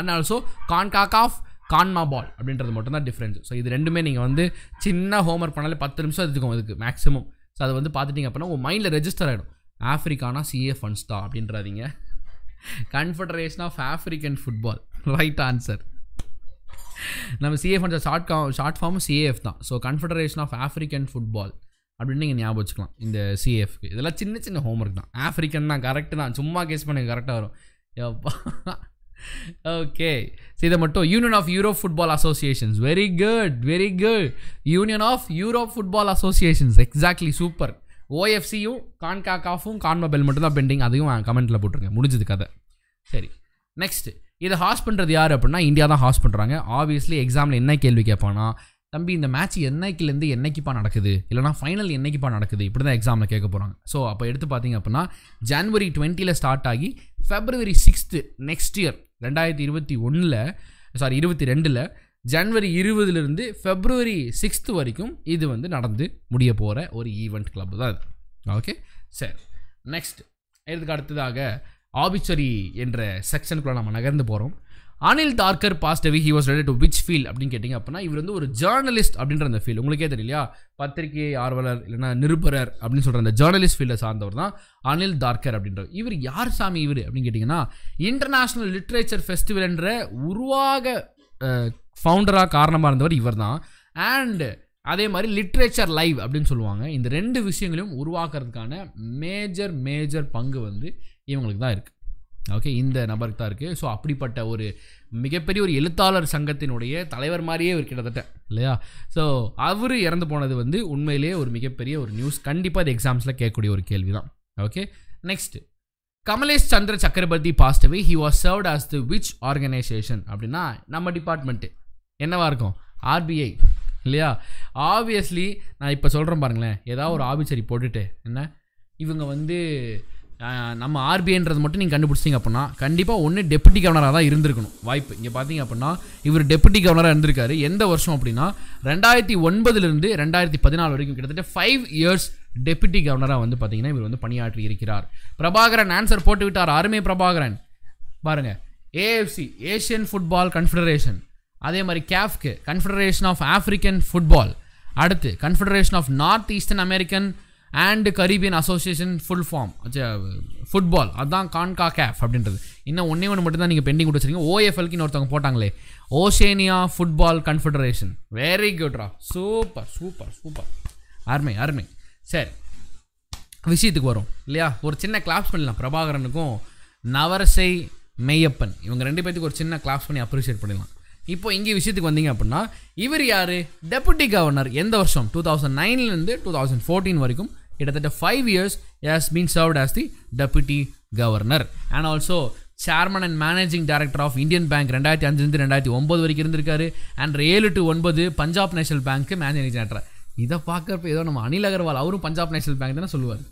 S1: அண்ட் ஆல்சோ கான்காகாஃப் கான்மா பால் அப்படின்றது மட்டும்தான் டிஃப்ரென்ஸ் ஸோ இது ரெண்டுமே நீங்கள் வந்து சின்ன ஹோம்ஒர்க் பண்ணாலே பத்து நிமிஷம் எடுத்துக்கும் அதுக்கு மேக்ஸிமம் ஸோ அதை வந்து பார்த்துட்டிங்க அப்படின்னா உங்கள் மைண்டில் ரெஜிஸ்டர் ஆகிடும் ஆஃப்ரிக்கானா சிஏ ஃபண்ட்ஸ் தான் அப்படின்றாதீங்க confederation of African football right answer நம்ம சிஎஃப் ஷார்ட் கா ஷார்ட் ஃபார்மும் சிஏஎஃப் தான் so confederation of African football அப்படின்னு நீங்கள் ஞாபகம் வச்சுக்கலாம் இந்த சிஏஎஃப்க்கு இதெல்லாம் சின்ன சின்ன ஹோம்ஒர்க் தான் ஆஃப்ரிக்கன் தான் கரெக்டு தான் சும்மா கேஸ் பண்ணி கரெக்டாக வரும் ஓகே சரி இதை மட்டும் union of Europe football associations very good very good union of Europe football associations exactly super ஓஎஃப்சியும் கான்கா காஃபும் கான்மபெல் மட்டும்தான் பெண்டிங் அதையும் கமெண்ட்டில் போட்டிருங்க முடிஞ்சது கதை சரி நெக்ஸ்ட் இதை ஹாஸ் பண்ணுறது யார் அப்படின்னா இந்தியா தான் ஹாஸ் பண்ணுறாங்க ஆப்வியஸ்லி எக்ஸாமில் என்ன கேள்வி கேட்பானா தம்பி இந்த மேட்ச் என்னைக்குலேருந்து என்றைக்குப்பா நடக்குது இல்லைனா ஃபைனல் என்னைக்குப்பா நடக்குது இப்படி தான் எக்ஸாமில் கேட்க போகிறாங்க ஸோ அப்போ எடுத்து பார்த்தீங்க அப்படின்னா ஜான்வரி டுவெண்ட்டியில் ஸ்டார்ட் ஆகி ஃபெப்ரவரி சிக்ஸ்த்து நெக்ஸ்ட் இயர் ரெண்டாயிரத்தி இருபத்தி ஒன்றில் சாரி இருபத்தி ரெண்டில் ஜனவரி இருபதுலேருந்து ஃபெப்ரவரி சிக்ஸ்த்து வரைக்கும் இது வந்து நடந்து முடிய போகிற ஒரு ஈவெண்ட் கிளப் தான் அது ஓகே சரி நெக்ஸ்ட் இதுக்கு அடுத்ததாக ஆபிச்சரி என்ற செக்ஷனுக்குள்ளே நம்ம நகர்ந்து போகிறோம் Anil Dharker passed away he was ready to which field அப்படின்னு கேட்டிங்க அப்படின்னா இவர் வந்து ஒரு ஜேர்னலிஸ்ட் அப்படின்ற அந்த ஃபீல் உங்களுக்கே தெரியலையா பத்திரிகை ஆர்வலர் இல்லைனா நிருபரர் அப்படின்னு சொல்கிற அந்த ஜேர்னலிஸ்ட் ஃபீல்டை சார்ந்தவர் தான் அனில் தார்கர் அப்படின்றவர் இவர் யார் சாமி இவர் அப்படின்னு கேட்டிங்கன்னா இன்டர்நேஷ்னல் லிட்ரேச்சர் ஃபெஸ்டிவல்ன்ற உருவாக ஃபவுண்டராக காரணமாக இருந்தவர் இவர் தான் அண்டு அதே மாதிரி லிட்ரேச்சர் லைவ் அப்படின்னு சொல்லுவாங்க இந்த ரெண்டு விஷயங்களையும் உருவாக்குறதுக்கான மேஜர் மேஜர் பங்கு வந்து இவங்களுக்கு தான் இருக்குது ஓகே இந்த நபருக்கு தான் இருக்குது ஸோ அப்படிப்பட்ட ஒரு மிகப்பெரிய ஒரு எழுத்தாளர் சங்கத்தினுடைய தலைவர் மாதிரியே ஒரு கிட்டத்தட்ட இல்லையா ஸோ அவர் இறந்து போனது வந்து உண்மையிலேயே ஒரு மிகப்பெரிய ஒரு நியூஸ் கண்டிப்பாக அது எக்ஸாம்ஸில் கேட்கக்கூடிய ஒரு கேள்வி தான் okay next Kamlesh Chandra Chakravarty passed away he was served as the which organisation அப்படின்னா நம்ம டிபார்ட்மெண்ட்டு என்னவாக இருக்கும் ஆர்பிஐ இல்லையா ஆப்வியஸ்லி நான் இப்போ சொல்கிறேன் பாருங்களேன் ஏதாவது ஒரு ஆபிசரி போட்டுட்டு என்ன இவங்க வந்து நம்ம ஆர்பிஐன்றது மட்டும் நீங்கள் கண்டுபிடிச்சிங்க அப்படின்னா கண்டிப்பாக ஒன்று டெப்டி கவர்னராக தான் இருந்திருக்கணும் வாய்ப்பு இங்கே பார்த்தீங்க அப்படின்னா இவர் டெப்புட்டி கவர்னராக இருந்திருக்காரு எந்த வருஷம் அப்படின்னா ரெண்டாயிரத்தி ஒன்பதுலேருந்து ரெண்டாயிரத்தி பதினாலு வரைக்கும் கிட்டத்தட்ட ஃபைவ் இயர்ஸ் டெப்டி கவர்னராக வந்து பார்த்தீங்கன்னா இவர் வந்து பணியாற்றி இருக்கிறார் பிரபாகரன் ஆன்சர் போட்டு விட்டார் அருமை பிரபாகரன் பாருங்கள் ஏஎஃப்சி ஏஷியன் ஃபுட்பால் கன்ஃபெடரேஷன் அதே மாதிரி கேஃப்க்கு கன்ஃபெடரேஷன் ஆஃப் ஆஃப்ரிக்கன் ஃபுட்பால் அடுத்து confederation of north eastern American and Caribbean association full form football அதுதான் கான்கா கேஃப் அப்படின்றது இன்னும் ஒன்றே ஒன்று மட்டும்தான் நீங்கள் பெண்டிங் கொடுத்து வச்சிருக்கீங்க ஓஎஃப்எல்க்குன்னு ஒருத்தவங்க போட்டாங்களே ஓசேனியா ஃபுட்பால் கன்ஃபெடரேஷன் வெரி குட்ரா சூப்பர் சூப்பர் சூப்பர் அருமை அருமை சரி விஷயத்துக்கு வரும் இல்லையா ஒரு சின்ன கிளாப்ஸ் பண்ணலாம் பிரபாகரனுக்கும் நவரசை மெய்யப்பன் இவங்க ரெண்டு பேர்த்துக்கு ஒரு சின்ன கிளாப்ஸ் பண்ணி அப்ரிஷியேட் பண்ணிடலாம் இப்போ இங்கே விஷயத்துக்கு வந்தீங்க அப்படின்னா இவர் யார் டெபுட்டி கவர்னர் எந்த வருஷம் டூ தௌசண்ட் நைன்லேருந்து டூ தௌசண்ட் ஃபோர்டீன் வரைக்கும் கிட்டத்தட்ட five years has been served as the deputy governor and also chairman and managing director of Indian bank ரெண்டாயிரத்தி அஞ்சுலேருந்து ரெண்டாயிரத்தி ஒம்பது வரைக்கும் இருந்திருக்காரு அண்ட் ஏழு டு ஒன்பது பஞ்சாப் நேஷனல் பேங்க்கு மேனேஜிங் டேரக்டர் இதை பார்க்குறப்ப ஏதோ நம்ம அனில் அகர்வால் அவரும் பஞ்சாப் நேஷனல் பேங்க் தானே சொல்லுவார்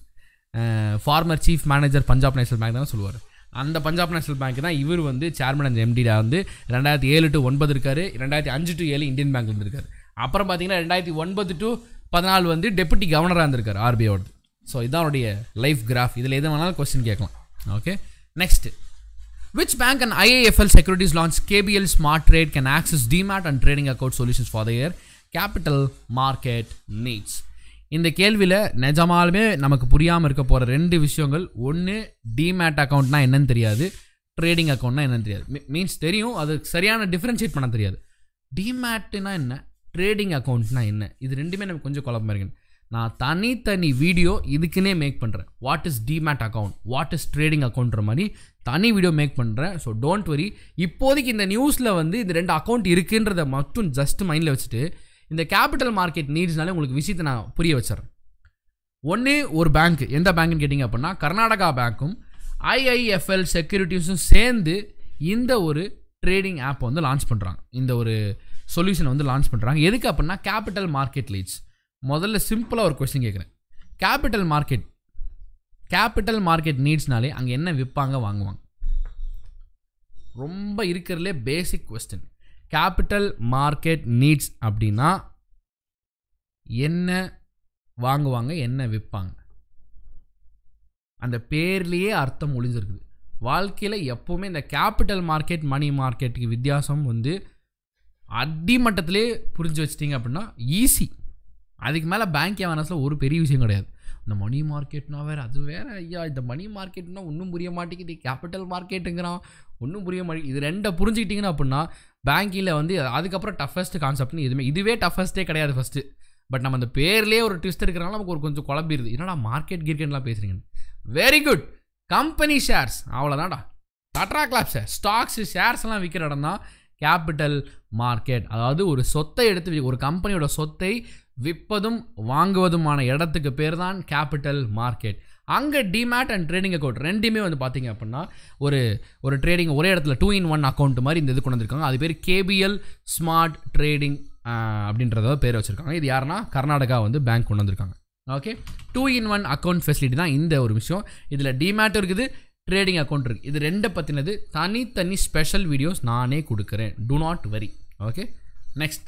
S1: former chief manager Punjab national bank தானே சொல்லுவார் அந்த பஞ்சாப் நேஷனல் பேங்க் தான் இவர் வந்து சேர்மன் அண்ட் எம்டிடா வந்து ரெண்டாயிரத்தி ஏழு டு ஒன்பது இருக்கார் ரெண்டாயிரத்தி அஞ்சு டு ஏழு இந்தியன் பேங்க் இருந்திருக்காரு அப்புறம் பார்த்தீங்கன்னா ரெண்டாயிரத்தி ஒன்பது டு பதினாலு வந்து டெப்புட்டி கவர்னராக இருந்திருக்கார் ஆர்பிஐட் ஸோ இதான் அவருடைய லைஃப் கிராஃப் இதில் எது வேணாலும் கொஸ்டின் கேட்கலாம் okay next bank and IAFL securities launch KPL smart trade can access demat and trading account account for the year capital market needs இந்த கேள்வியில் நிஜமாலுமே நமக்கு புரியாமல் இருக்க போகிற ரெண்டு விஷயங்கள் ஒன்று டிமேட் அக்கௌண்ட்னா என்னன்னு தெரியாது ட்ரேடிங் அக்கௌண்ட்னா என்னன்னு தெரியாது மீன்ஸ் தெரியும் அது சரியான டிஃப்ரென்ஷியேட் பண்ண தெரியாது டிமேட்டுனா என்ன ட்ரேடிங் அக்கௌண்ட்னா என்ன இது ரெண்டுமே நமக்கு கொஞ்சம் குழப்பமாக இருக்குது நான் தனித்தனி வீடியோ இதுக்குன்னே மேக் பண்ணுறேன் what is demat account what is trading அக்கௌண்ட்ற மாதிரி தனி வீடியோ மேக் பண்ணுறேன் ஸோ டோன்ட் வரி இப்போதைக்கு இந்த நியூஸில் வந்து இந்த ரெண்டு அக்கௌண்ட் இருக்குன்றதை மட்டும் ஜஸ்ட் மைண்டில் வச்சுட்டு இந்த கேபிட்டல் மார்க்கெட் நீட்ஸ்னாலே உங்களுக்கு விஷயத்தை நான் புரிய வச்சுறேன் ஒன்று ஒரு பேங்க் எந்த பேங்க்னு கேட்டிங்க அப்படின்னா கர்நாடகா பேங்க்கும் ஐஐஎஃப்எல் செக்யூரிட்டிஸும் சேர்ந்து இந்த ஒரு ட்ரேடிங் ஆப் வந்து லான்ச் பண்ணுறாங்க இந்த ஒரு சொல்யூஷனை வந்து லான்ச் பண்ணுறாங்க எதுக்கு அப்படின்னா கேபிட்டல் மார்க்கெட் லீட்ஸ் முதல்ல சிம்பிளாக ஒரு கொஸ்டின் கேட்குறேன் கேபிட்டல் மார்க்கெட் கேபிட்டல் மார்க்கெட் நீட்ஸ்னாலே அங்கே என்ன விற்பாங்க வாங்குவாங்க ரொம்ப இருக்கிறதுலே basic question capital market needs அப்படின்னா என்ன வாங்குவாங்க என்ன விற்பாங்க அந்த பேர்லேயே அர்த்தம் ஒளிஞ்சிருக்குது வாழ்க்கையில் எப்போவுமே இந்த கேபிட்டல் மார்க்கெட் மணி மார்க்கெட்டுக்கு வித்தியாசம் வந்து அடிமட்டத்திலே புரிஞ்சு வச்சிட்டிங்க அப்படின்னா ஈஸி அதுக்கு மேலே பேங்க் எவனஸில் ஒரு பெரிய விஷயம் கிடையாது இந்த மணி மார்க்கெட்னா வேறு அது வேறு ஐயா இந்த மணி மார்க்கெட்னா ஒன்றும் புரிய மாட்டேங்குது கேபிட்டல் மார்க்கெட்டுங்கிறான் ஒன்றும் புரிய மாட்டே இது ரெண்டை புரிஞ்சுக்கிட்டிங்கன்னா அப்படின்னா பேங்கில் வந்து அதுக்கப்புறம் டஃபஸ்ட் கான்செப்ட்னு எதுவுமே இதுவே டஃபஸ்ட்டே கிடையாது ஃபஸ்ட்டு பட் நம்ம அந்த பேர்லேயே ஒரு ட்விஸ்ட் இருக்கிறனால நமக்கு ஒரு கொஞ்சம் குழம்பிடுது என்னடா மார்க்கெட் கிரிக்கெட்லாம் பேசுகிறீங்க வெரி குட் கம்பெனி ஷேர்ஸ் அவ்வளோதான்டா டாட்ரா கிளாப்ஸ் ஸ்டாக்ஸ் எல்லாம் விற்கிற இடம் தான் கேபிட்டல் மார்க்கெட் அதாவது ஒரு சொத்தை எடுத்து ஒரு கம்பெனியோட சொத்தை விற்பதும் வாங்குவதுமான இடத்துக்கு பேர் தான் கேபிட்டல் மார்க்கெட் அங்கே டிமேட் அண்ட் ட்ரேடிங் அக்கௌண்ட் ரெண்டுமே வந்து பார்த்தீங்க அப்படின்னா ஒரு ஒரு ட்ரேடிங் ஒரே இடத்துல டூ இன் ஒன் அக்கௌண்ட் மாதிரி இந்த இது கொண்டு வந்திருக்காங்க அது பேர் கேபிஎல் ஸ்மார்ட் ட்ரேடிங் அப்படின்றத பேர் வச்சுருக்காங்க இது யாருன்னா கர்நாடகா வந்து பேங்க் கொண்டு வந்திருக்காங்க okay two in one account facility தான் இந்த ஒரு விஷயம் இதில் டிமேட் இருக்குது ட்ரேடிங் அக்கௌண்ட் இருக்குது இது ரெண்டை பற்றினது தனித்தனி ஸ்பெஷல் வீடியோஸ் நானே கொடுக்குறேன் do not worry okay next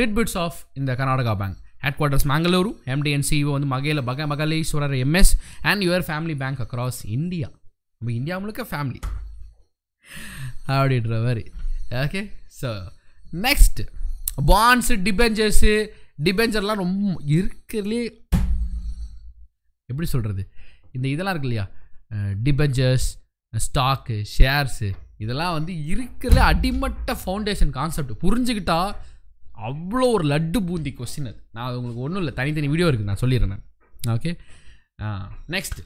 S1: tidbits of இந்த Karnataka bank headquarters Mangaluru MD and வந்து மகையில் மக Mahaleeswarar MS and your family bank across India நம்ம இந்தியா முழுக்க ஃபேமிலி அப்படின்ற மாதிரி okay so next bonds debentures டிபெஞ்சர்லாம் ரொம்ப இருக்கிறதுலே எப்படி சொல்கிறது இந்த இதெல்லாம் இருக்கு இல்லையா டிபெஞ்சர்ஸ் ஸ்டாக்கு ஷேர்ஸு இதெல்லாம் வந்து இருக்கிறதுல அடிமட்ட ஃபவுண்டேஷன் கான்செப்ட் புரிஞ்சுக்கிட்டால் அவ்வளோ ஒரு லட்டு பூந்தி கொஸ்டின் அது நான் அது உங்களுக்கு ஒன்றும் இல்லை தனித்தனி வீடியோ இருக்குது நான் சொல்லிடுறேன் ஓகே நெக்ஸ்ட்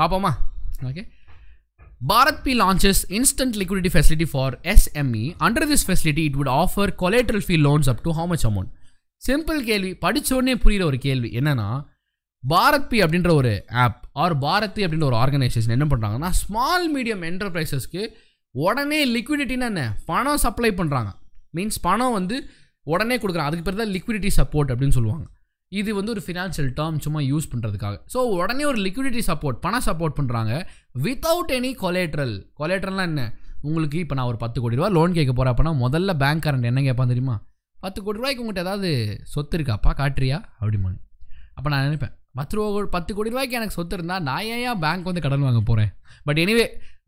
S1: பார்ப்போமா okay BharatPe launches instant liquidity facility for SME under this facility it would offer collateral free loans up to how much amount simple கேள்வி படித்தோடனே புரிகிற ஒரு கேள்வி என்னென்னா பாரத் பி அப்படின்ற ஒரு ஆப் ஆர் பாரத் அப்படின்ற ஒரு ஆர்கனைசேஷன் என்ன பண்ணுறாங்கன்னா ஸ்மால் மீடியம் என்டர்பிரைசஸ்க்கு உடனே லிக்விடிட்டின்னு என்ன பணம் சப்ளை பண்ணுறாங்க மீன்ஸ் பணம் வந்து உடனே கொடுக்குறாங்க அதுக்கு பேர் தான் லிக்விடிட்டி சப்போர்ட் அப்படின்னு சொல்லுவாங்க இது வந்து ஒரு ஃபினான்ஷியல் டேர்ம் சும்மா யூஸ் பண்ணுறதுக்காக ஸோ உடனே ஒரு லிக்விடிட்டி சப்போர்ட் பணம் சப்போர்ட் பண்ணுறாங்க வித்தவுட் எனி கொலேட்ரல் கொலேட்ரல்லாம் என்ன உங்களுக்கு இப்போ நான் ஒரு பத்து கோடி ரூபா லோன் கேட்க போகிறேன் அப்படின்னா முதல்ல பேங்க் கரண்ட் என்ன கேட்பான் தெரியுமா பத்து கோடி ரூபாய்க்கு உங்கள்கிட்ட ஏதாவது சொத்து இருக்காப்பா காட்டுறியா அப்படிமானு அப்போ நான் நினைப்பேன் பத்து ரூபா ஒரு பத்து கோடி ரூபாய்க்கு எனக்கு சொத்து இருந்தால் நான் ஏன் பேங்க் வந்து கடன் வாங்க போகிறேன் பட் எனிவே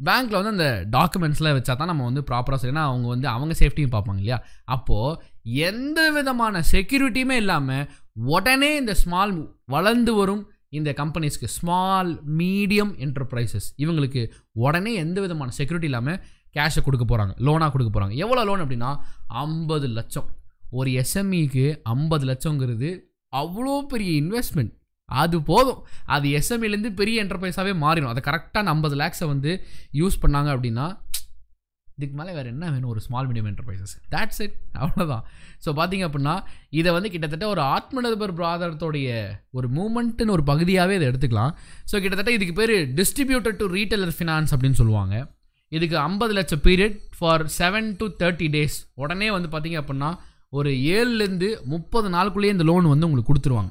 S1: பேங்க்கில் வந்து அந்த டாக்குமெண்ட்ஸ்லாம் வச்சா தான் நம்ம வந்து ப்ராப்பராக ஏன்னா அவங்க வந்து அவங்க சேஃப்டியும் பார்ப்பாங்க இல்லையா அப்போது எந்த விதமான செக்யூரிட்டியுமே இல்லாமல் உடனே இந்த ஸ்மால் வளர்ந்து வரும் இந்த கம்பெனிஸ்க்கு ஸ்மால் மீடியம் என்டர்பிரைசஸ் இவங்களுக்கு உடனே எந்த விதமான செக்யூரிட்டி இல்லாமல் கேஷை கொடுக்க போகிறாங்க லோனாக கொடுக்க போகிறாங்க எவ்வளோ லோன் அப்படின்னா ஐம்பது லட்சம் ஒரு எஸ்எம்இக்கு e ஐம்பது லட்சங்கிறது அவ்வளோ பெரிய இன்வெஸ்ட்மெண்ட் அது போதும் அது எஸ்எம்ஏலேருந்து பெரிய என்டர்பிரைஸாகவே மாறிடும் அதை கரெக்டாக அந்த ஐம்பது லேக்ஸை வந்து யூஸ் பண்ணாங்க அப்படின்னா இதுக்கு மேலே வேறு என்ன வேணும் ஒரு small medium enterprises that's it அவ்வளோதான் ஸோ பார்த்தீங்க அப்படின்னா இதை வந்து கிட்டத்தட்ட ஒரு ஆத்ம நிர்பர் பிராதரத்தோடைய ஒரு மூமெண்ட்டுன்னு ஒரு பகுதியாகவே இதை எடுத்துக்கலாம் ஸோ கிட்டத்தட்ட இதுக்கு பேர் டிஸ்ட்ரிபியூட்டட் டு ரீட்டைலர் ஃபினான்ஸ் அப்படின்னு சொல்லுவாங்க இதுக்கு ஐம்பது லட்சம் period for seven to thirty days உடனே வந்து பார்த்திங்க அப்படின்னா ஒரு ஏழுலேருந்து முப்பது நாளுக்குள்ளேயே இந்த லோன் வந்து உங்களுக்கு கொடுத்துருவாங்க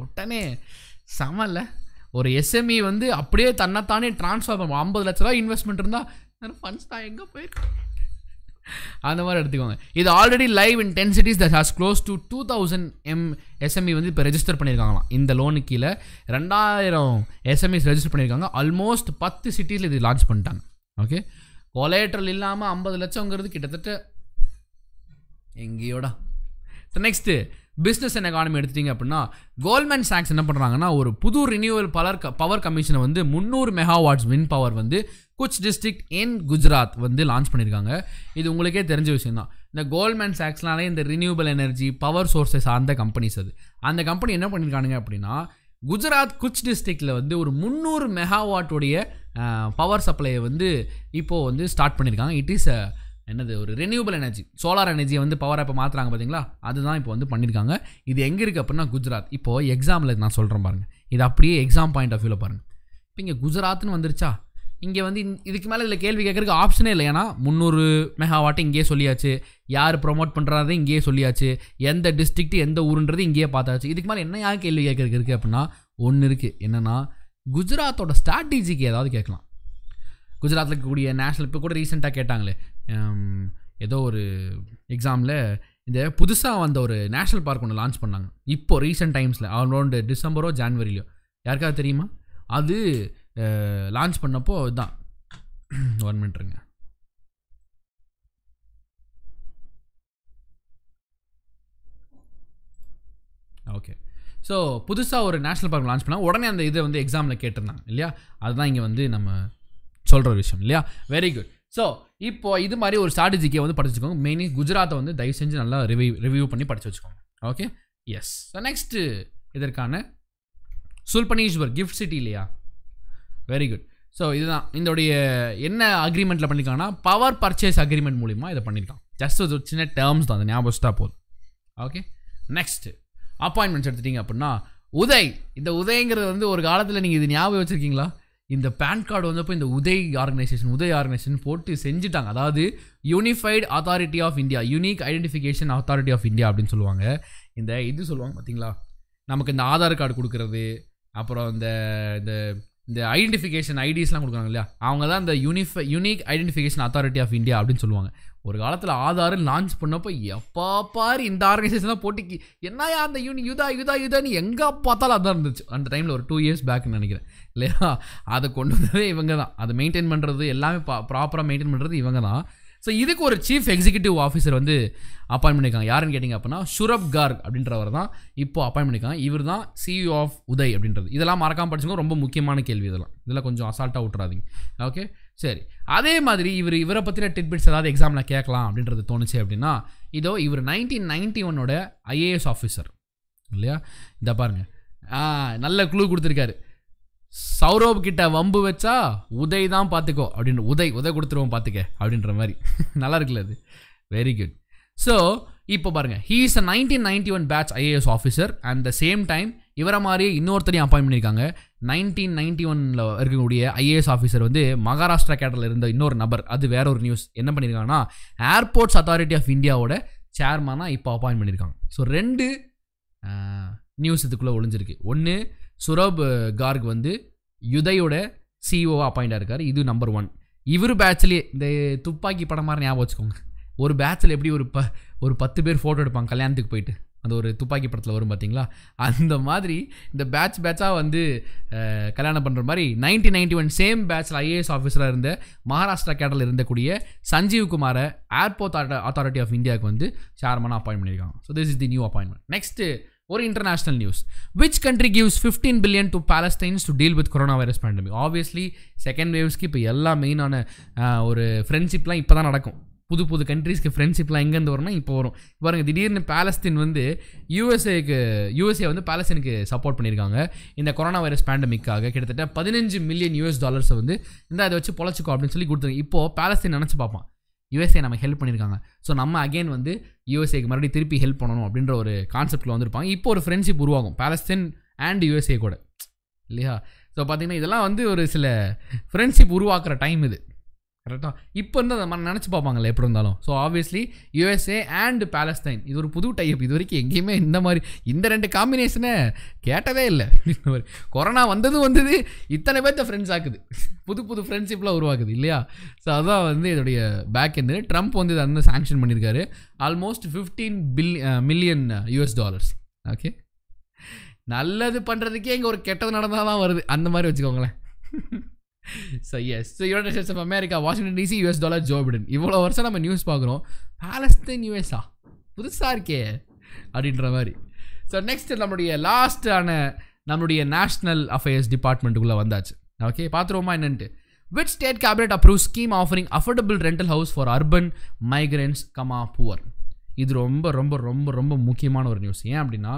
S1: உடனே செமல்ல ஒரு எஸ்எம்இ e வந்து அப்படியே தன்னைத்தானே டிரான்ஸ்ஃபார் பண்ணுவோம் ஐம்பது லட்ச ரூபா இன்வெஸ்ட்மெண்ட் இருந்தால் ஃபண்ட்ஸ் தான் எங்கே போயிருக்கு அந்த மாதிரி எடுத்துக்கோங்க இது already live in ten cities that has close to two thousand M SME வந்து இப்போ ரெஜிஸ்டர் பண்ணியிருக்காங்களாம் இந்த லோனு கீழே ரெண்டாயிரம் எஸ்எம்இஸ் ரெஜிஸ்டர் பண்ணியிருக்காங்க ஆல்மோஸ்ட் பத்து சிட்டிஸில் இது லான்ச் பண்ணிட்டாங்க ஓகே கொலேட்ரல் இல்லாமல் ஐம்பது லட்சங்கிறது கிட்டத்தட்ட எங்கேயோடா நெக்ஸ்ட்டு பிஸ்னஸ் அண்ட் எக்கானமி எடுத்துட்டிங்க அப்படின்னா கோல்மேன் சாக்ஸ் என்ன பண்ணுறாங்கன்னா ஒரு புது ரினியூவல் பவர் பவர் கமிஷனை வந்து முந்நூறு மெகாவாட்ஸ் வின் பவர் வந்து குச் டிஸ்ட்ரிக்ட் இன் குஜராத் வந்து லான்ச் பண்ணியிருக்காங்க இது உங்களுக்கே தெரிஞ்ச விஷயம் தான் இந்த கோல்மேன் சாக்ஸ்னாலே இந்த ரினியூவல் எனர்ஜி பவர் சோர்ஸஸ் அந்த கம்பெனிஸ் அது அந்த கம்பெனி என்ன பண்ணியிருக்கானுங்க அப்படின்னா குஜராத் குச் டிஸ்ட்ரிக்டில் வந்து ஒரு முந்நூறு மெகாவாட்டுடைய பவர் சப்ளையை வந்து இப்போது வந்து ஸ்டார்ட் பண்ணியிருக்காங்க இட் இஸ் அ என்னது ஒரு ரினியூபிள் எனர்ஜி சோலார் எனர்ஜியை வந்து பவர் இப்போ மாற்றுறாங்க பார்த்தீங்களா அதுதான் இப்போ வந்து பண்ணியிருக்காங்க இது எங்கே இருக்குது அப்படின்னா குஜராத் இப்போது எக்ஸாமில் நான் சொல்கிறேன் பாருங்கள் இது அப்படியே எக்ஸாம் பாயிண்ட் ஆஃப் வியூவில் பாருங்கள் இப்போ இங்கே குஜராத்னு வந்துருச்சா இங்கே வந்து இதுக்கு மேலே இதில் கேள்வி கேட்குறதுக்கு ஆப்ஷனே இல்லை ஏன்னா முந்நூறு மெகாவாட்டு இங்கேயே சொல்லியாச்சு யார் ப்ரொமோட் பண்ணுறாரு இங்கேயே சொல்லியாச்சு எந்த டிஸ்ட்ரிக்ட்டு எந்த ஊருன்றது இங்கேயே பார்த்தாச்சு இதுக்கு மேலே என்ன யார் கேள்வி கேட்குறதுக்கு இருக்குது அப்படின்னா ஒன்று இருக்குது என்னென்னா குஜராத்தோட ஸ்ட்ராட்டஜிக்கு ஏதாவது கேட்கலாம் குஜராத்தில் இருக்கக்கூடிய நேஷனல் இப்போ கூட ரீசெண்டாக கேட்டாங்களே ஏதோ ஒரு எக்ஸாமில் இந்த புதுசாக வந்த ஒரு நேஷ்னல் பார்க் ஒன்று லான்ச் பண்ணாங்க இப்போது ரீசெண்ட் டைம்ஸில் அரௌண்டு டிசம்பரோ ஜான்வரிலையோ யாருக்காவது தெரியுமா அது லான்ச் பண்ணப்போ இதுதான் ஒன் மினிட்ருங்க ஓகே ஸோ புதுசாக ஒரு நேஷ்னல் பார்க் லான்ச் பண்ணால் உடனே அந்த இதை வந்து எக்ஸாமில் கேட்டிருந்தாங்க இல்லையா அதுதான் இங்கே வந்து நம்ம சொல்கிற விஷயம் இல்லையா வெரி குட் ஸோ இப்போ இது மாதிரி ஒரு ஸ்ட்ராட்டஜிக்கே வந்து படிச்சு வச்சுக்கோங்க மெயினி குஜராத்தை வந்து தயவு செஞ்சு நல்லா ரிவ்யூ ரிவ்யூ பண்ணி படிச்சு வச்சுக்கோங்க ஓகே எஸ் ஸோ நெக்ஸ்ட்டு இதற்கான சுல்பனீஸ்வர் கிஃப்ட் சிட்டி இல்லையா வெரி குட் ஸோ இதுதான் இதோடைய என்ன அக்ரிமெண்ட்டில் பண்ணியிருக்காங்கன்னா பவர் பர்ச்சேஸ் அக்ரிமெண்ட் மூலிமா இதை பண்ணியிருக்கான் ஜஸ்ட் ஒரு சின்ன டேர்ம்ஸ் தான் அந்த ஞாபகம் போதும் ஓகே நெக்ஸ்ட் அப்பாயின்மெண்ட்ஸ் எடுத்துட்டீங்க அப்படின்னா உதய் இந்த உதயங்கிறது வந்து ஒரு காலத்தில் நீங்கள் இது ஞாபகம் வச்சுருக்கீங்களா இந்த பேன் கார்டு வந்தப்போ இந்த உதய் ஆர்கனைசேஷன் உதய் ஆர்கனைசேஷன் போட்டு செஞ்சுட்டாங்க அதாவது unified authority of India unique identification authority of India அப்படின்னு சொல்லுவாங்க இந்த இது சொல்லுவாங்க பார்த்தீங்களா நமக்கு இந்த ஆதார் கார்டு கொடுக்குறது அப்புறம் இந்த இந்த இந்த ஐடென்டிஃபிகேஷன் ஐடிஸ்லாம் கொடுக்குறாங்க இல்லையா அவங்க தான் இந்த unify unique identification authority of India அப்படின்னு சொல்லுவாங்க ஒரு காலத்தில் ஆதார் லான்ச் பண்ணப்போ எப்பா பாரு இந்த ஆர்கனைசேஷன் தான் போட்டிக்கு என்னையா அந்த யூனி யுதா யுதா யுதான்னு எங்கே பார்த்தாலும் அதான் இருந்துச்சு அந்த டைமில் ஒரு டூ இயர்ஸ் பேக்னு நினைக்கிறேன் இல்லையா அதை கொண்டு வந்ததே இவங்க தான் அதை மெயின்டைன் பண்ணுறது எல்லாமே பா ப்ராப்பராக மெயின்டைன் பண்ணுறது இவங்க தான் ஸோ இதுக்கு ஒரு சீஃப் எக்ஸிகியூட்டிவ் ஆஃபீஸர் வந்து அப்பாயின் பண்ணியிருக்காங்க யாருன்னு கேட்டிங்க அப்படின்னா ஷுரப் கார்க் அப்படின்றவர் தான் இப்போ அப்பாயின் பண்ணியிருக்காங்க இவர் தான் சிஇஓ ஆஃப் உதய் அப்படின்றது இதெல்லாம் மறக்காமல் படிச்சுக்கோங்க ரொம்ப முக்கியமான கேள்வி இதெல்லாம் இதெல்லாம் கொஞ்சம் அசால்ட்டாக விட்றாதீங்க ஓகே சரி அதே மாதிரி இவர் இவரை பற்றின டிட்பிட்ஸ் ஏதாவது எக்ஸாமில் கேட்கலாம் அப்படின்றது தோணுச்சு அப்படின்னா இதோ இவர் நைன்டீன் நைன்டி ஒன்னோட ஐஏஎஸ் ஆஃபீஸர் இல்லையா இந்த பாருங்கள் நல்ல குழு கொடுத்துருக்காரு சௌரவ் கிட்ட வம்பு வச்சா உதை தான் பார்த்துக்கோ அப்படின்னு உதை உதை கொடுத்துருவோம் பார்த்துக்க அப்படின்ற மாதிரி நல்லா இருக்குல்ல அது வெரி குட் ஸோ இப்போ பாருங்கள் he is a nineteen ninety one batch IAS officer at the same time இவரை மாதிரி இன்னொருத்தரையும் அப்பாயின் பண்ணியிருக்காங்க நைன்டீன் நைன்டி ஒனில் இருக்கக்கூடிய ஐஏஎஸ் ஆஃபீஸர் வந்து மகாராஷ்டிரா கேட்டரில் இருந்த இன்னொரு நபர் அது வேற ஒரு நியூஸ் என்ன பண்ணியிருக்காங்கன்னா ஏர்போர்ட்ஸ் அத்தாரிட்டி ஆஃப் இந்தியாவோட சேர்மனாக இப்போ அப்பாயின் பண்ணியிருக்காங்க ஸோ ரெண்டு நியூஸ் இதுக்குள்ளே ஒழிஞ்சிருக்கு ஒன்று சுரப் கார்க் வந்து யுதையோட சிஇஓவாக அப்பாயிண்ட் இருக்கார் இது நம்பர் ஒன் இவர் பேட்ச்லேயே இந்த துப்பாக்கி படம் மாதிரி ஞாபகம் வச்சுக்கோங்க ஒரு பேட்சில் எப்படி ஒரு ப ஒரு பத்து பேர் ஃபோட்டோ எடுப்பாங்க கல்யாணத்துக்கு போயிட்டு அந்த ஒரு துப்பாக்கி படத்தில் வரும் பார்த்தீங்களா அந்த மாதிரி இந்த பேட்ச் பேட்சாக வந்து கல்யாணம் பண்ணுற மாதிரி நைன்டீன் நைன்டி ஒன் சேம் பேட்சில் ஐஏஎஸ் ஆஃபீஸராக இருந்த மகாராஷ்டிரா கேடலில் இருந்தக்கூடிய சஞ்சீவ் குமாரை ஏர்போர்ட் அத்தாரிட்டி ஆஃப் இந்தியாவுக்கு வந்து சேர்மனாக அப்பாயின்ட் பண்ணியிருக்காங்க so this is the new appointment next ஒரு international news which country gives fifteen billion to Palestines to deal with corona virus pandemic obviously second வேவ்ஸ்க்கு இப்போ எல்லா மெயினான ஒரு ஃப்ரெண்ட்ஷிப்லாம் இப்போ தான் நடக்கும் புது புது கண்ட்ரீஸ்க்கு ஃப்ரெண்ட்ஷிப்லாம் எங்கேருந்து வரும்னா இப்போ வரும் பாருங்கள் திடீர்னு பேலஸ்தீன் வந்து யூஎஸ்ஏக்கு யூஎஸ்ஏ வந்து பேலஸ்தீனுக்கு சப்போர்ட் பண்ணியிருக்காங்க இந்த கொரோனா வைரஸ் பேண்டமிக்காக கிட்டத்தட்ட பதினஞ்சு மில்லியன் யூஎஸ் டாலர்ஸை வந்து இந்த அதை வச்சு பொழைச்சிக்கோ அப்படின்னு சொல்லி கொடுத்துருங்க இப்போது பேலஸ்தீன் நினச்சி பார்ப்பான் யூஎஸ்ஏ நம்ம ஹெல்ப் பண்ணியிருக்காங்க ஸோ நம்ம அகெயின் வந்து யூஎஸ்ஏக்கு மறுபடியும் திருப்பி ஹெல்ப் பண்ணணும் அப்படின்ற ஒரு கான்செப்ட்டில் வந்திருப்பாங்க இப்போ ஒரு ஃப்ரெண்ட்ஷிப் உருவாகும் பேலஸ்தீன் அண்ட் யூஎஸ்ஏ கூட இல்லையா ஸோ பார்த்தீங்கன்னா இதெல்லாம் வந்து ஒரு சில ஃப்ரெண்ட்ஷிப் உருவாக்குற டைம் இது கரெக்டாக இப்போ வந்து அந்த மாதிரி நினச்சி பார்ப்பாங்கல்ல எப்படி இருந்தாலும் so obviously USA and Palestine இது ஒரு புது டைப் இது வரைக்கும் எங்கேயுமே இந்த மாதிரி இந்த ரெண்டு காம்பினேஷனை கேட்டதே இல்லை இந்த மாதிரி கொரோனா வந்தது வந்தது இத்தனை பேர்த்த ஃப்ரெண்ட்ஸ் ஆக்குது புது புது ஃப்ரெண்ட்ஷிப்லாம் உருவாக்குது இல்லையா ஸோ அதுதான் வந்து இதோடைய பேக் எண்டு ட்ரம்ப் வந்து இதை வந்து சாங்ஷன் பண்ணியிருக்காரு ஆல்மோஸ்ட் ஃபிஃப்டீன் பில்லி மில்லியன் யூஎஸ் டாலர்ஸ் ஓகே நல்லது பண்ணுறதுக்கே இங்கே ஒரு கெட்டது நடந்தால் தான் வருது அந்த மாதிரி வச்சுக்கோங்களேன் so yes so United States of America Washington DC US dollar Joe Biden இவ்வளோ வருஷம் நம்ம நியூஸ் பார்க்குறோம் பாலஸ்தீன் யூஎஸ்ஆ புதுசாக இருக்கே அப்படின்ற மாதிரி ஸோ நெக்ஸ்ட் நம்மளுடைய லாஸ்ட்டான நம்முடைய நேஷ்னல் அஃபேர்ஸ் டிபார்ட்மெண்ட்டுக்குள்ளே வந்தாச்சு ஓகே பார்த்துருவோமா என்னன்ட்டு which state cabinet approve scheme offering affordable rental house for urban migrants comma poor இது ரொம்ப ரொம்ப ரொம்ப ரொம்ப முக்கியமான ஒரு நியூஸ் ஏன் அப்படின்னா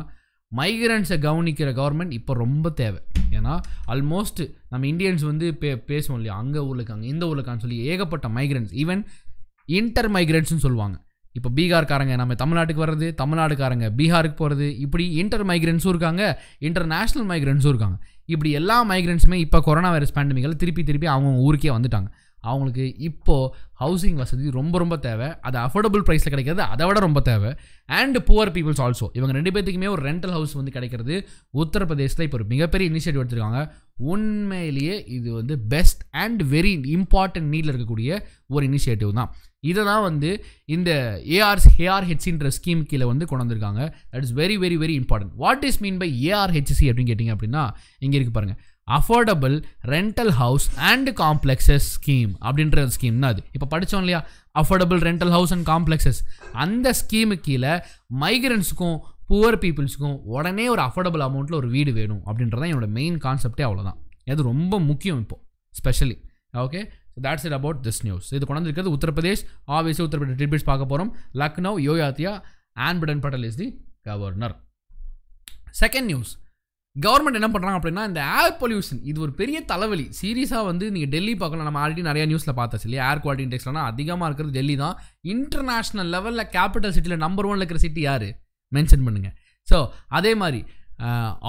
S1: மைக்ரண்ட்ஸை கவனிக்கிற கவர்மெண்ட் இப்போ ரொம்ப தேவை ஏன்னா ஆல்மோஸ்ட் நம்ம இந்தியன்ஸ் வந்து பே பேசுவோம் இல்லையா அங்கே அங்கே இந்த ஊருக்கான்னு சொல்லி ஏகப்பட்ட மைக்ரண்ட்ஸ் ஈவன் இன்டர் மைக்ரண்ட்ஸ்னு சொல்லுவாங்க இப்போ பீகார்காரங்க நம்ம தமிழ்நாட்டுக்கு வர்றது தமிழ்நாடுக்காரங்க பீகாருக்கு போகிறது இப்படி இன்டர் மைக்ரண்ட்ஸும் இருக்காங்க இன்டர்நேஷ்னல் மைக்ரண்ட்ஸும் இருக்காங்க இப்படி எல்லா மைக்ரண்ட்ஸுமே இப்போ கொரோனா வைரஸ் பேண்டமிக்கில் திருப்பி திருப்பி அவங்க ஊருக்கே வந்துட்டாங்க அவங்களுக்கு இப்போது ஹவுசிங் வசதி ரொம்ப ரொம்ப தேவை அது அஃபோர்டபுள் ப்ரைஸில் கிடைக்கிறது அதை விட ரொம்ப தேவை அண்ட் புவர் பீப்புள்ஸ் ஆல்சோ இவங்க ரெண்டு பேர்த்துக்குமே ஒரு ரெண்டல் ஹவுஸ் வந்து கிடைக்கிறது உத்தரப்பிரதேசத்தில் இப்போ ஒரு மிகப்பெரிய இனிஷியேட்டிவ் எடுத்திருக்காங்க உண்மையிலேயே இது வந்து பெஸ்ட் அண்ட் வெரி இம்பார்ட்டன்ட் நீடில் இருக்கக்கூடிய ஒரு இனிஷியேட்டிவ் தான் இதை தான் வந்து இந்த ஏஆர்ஸ் ஏஆர்ஹெச்சின்ற ஸ்கீம் கீழே வந்து கொண்டு வந்திருக்காங்க that is very very very important what is mean by ARHC அப்படின்னு கேட்டிங்க அப்படின்னா இங்கே இருக்குது பாருங்கள் affordable rental house and complexes scheme அப்படின்ற ஒரு ஸ்கீம் தான் அது இப்போ படித்தோம் இல்லையா affordable rental house and complexes அந்த ஸ்கீமு கீழே மைக்ரண்ட்ஸுக்கும் புவர் பீப்புள்ஸுக்கும் உடனே ஒரு அஃபோர்டபுள் அமௌண்ட்டில் ஒரு வீடு வேணும் தான் என்னோட மெயின் கான்செப்டே அவ்வளோதான் அது ரொம்ப முக்கியம் இப்போது specially okay that's it about this news இது கொண்டு இருக்கிறது உத்தரப்பிரதேஷ் ஆவியஸ் உத்தரப்பிரதேஷ் ட்ரிபிட்ஸ் பார்க்க போகிறோம் Lucknow Ayodhya Anandiben Patel is the governor second news government என்ன பண்ணுறாங்க அப்படின்னா இந்த ஏர் பொல்யூஷன் இது ஒரு பெரிய தலைவலி சீரியஸாக வந்து நீங்கள் டெல்லி பார்க்கலாம் நம்ம ஆல்ரெடி நிறையா நியூஸில் பார்த்தாச்சு இல்லையா ஏர் குவாலிட்டி இண்டெக்ஸ்லாம் அதிகமாக இருக்கிறது டெல்லி தான் இன்டர்நேஷ்னல் லெவலில் கேபிட்டல் சிட்டியில் நம்பர் ஒன்ல இருக்கிற சிட்டி யார் மென்ஷன் பண்ணுங்கள் ஸோ அதே மாதிரி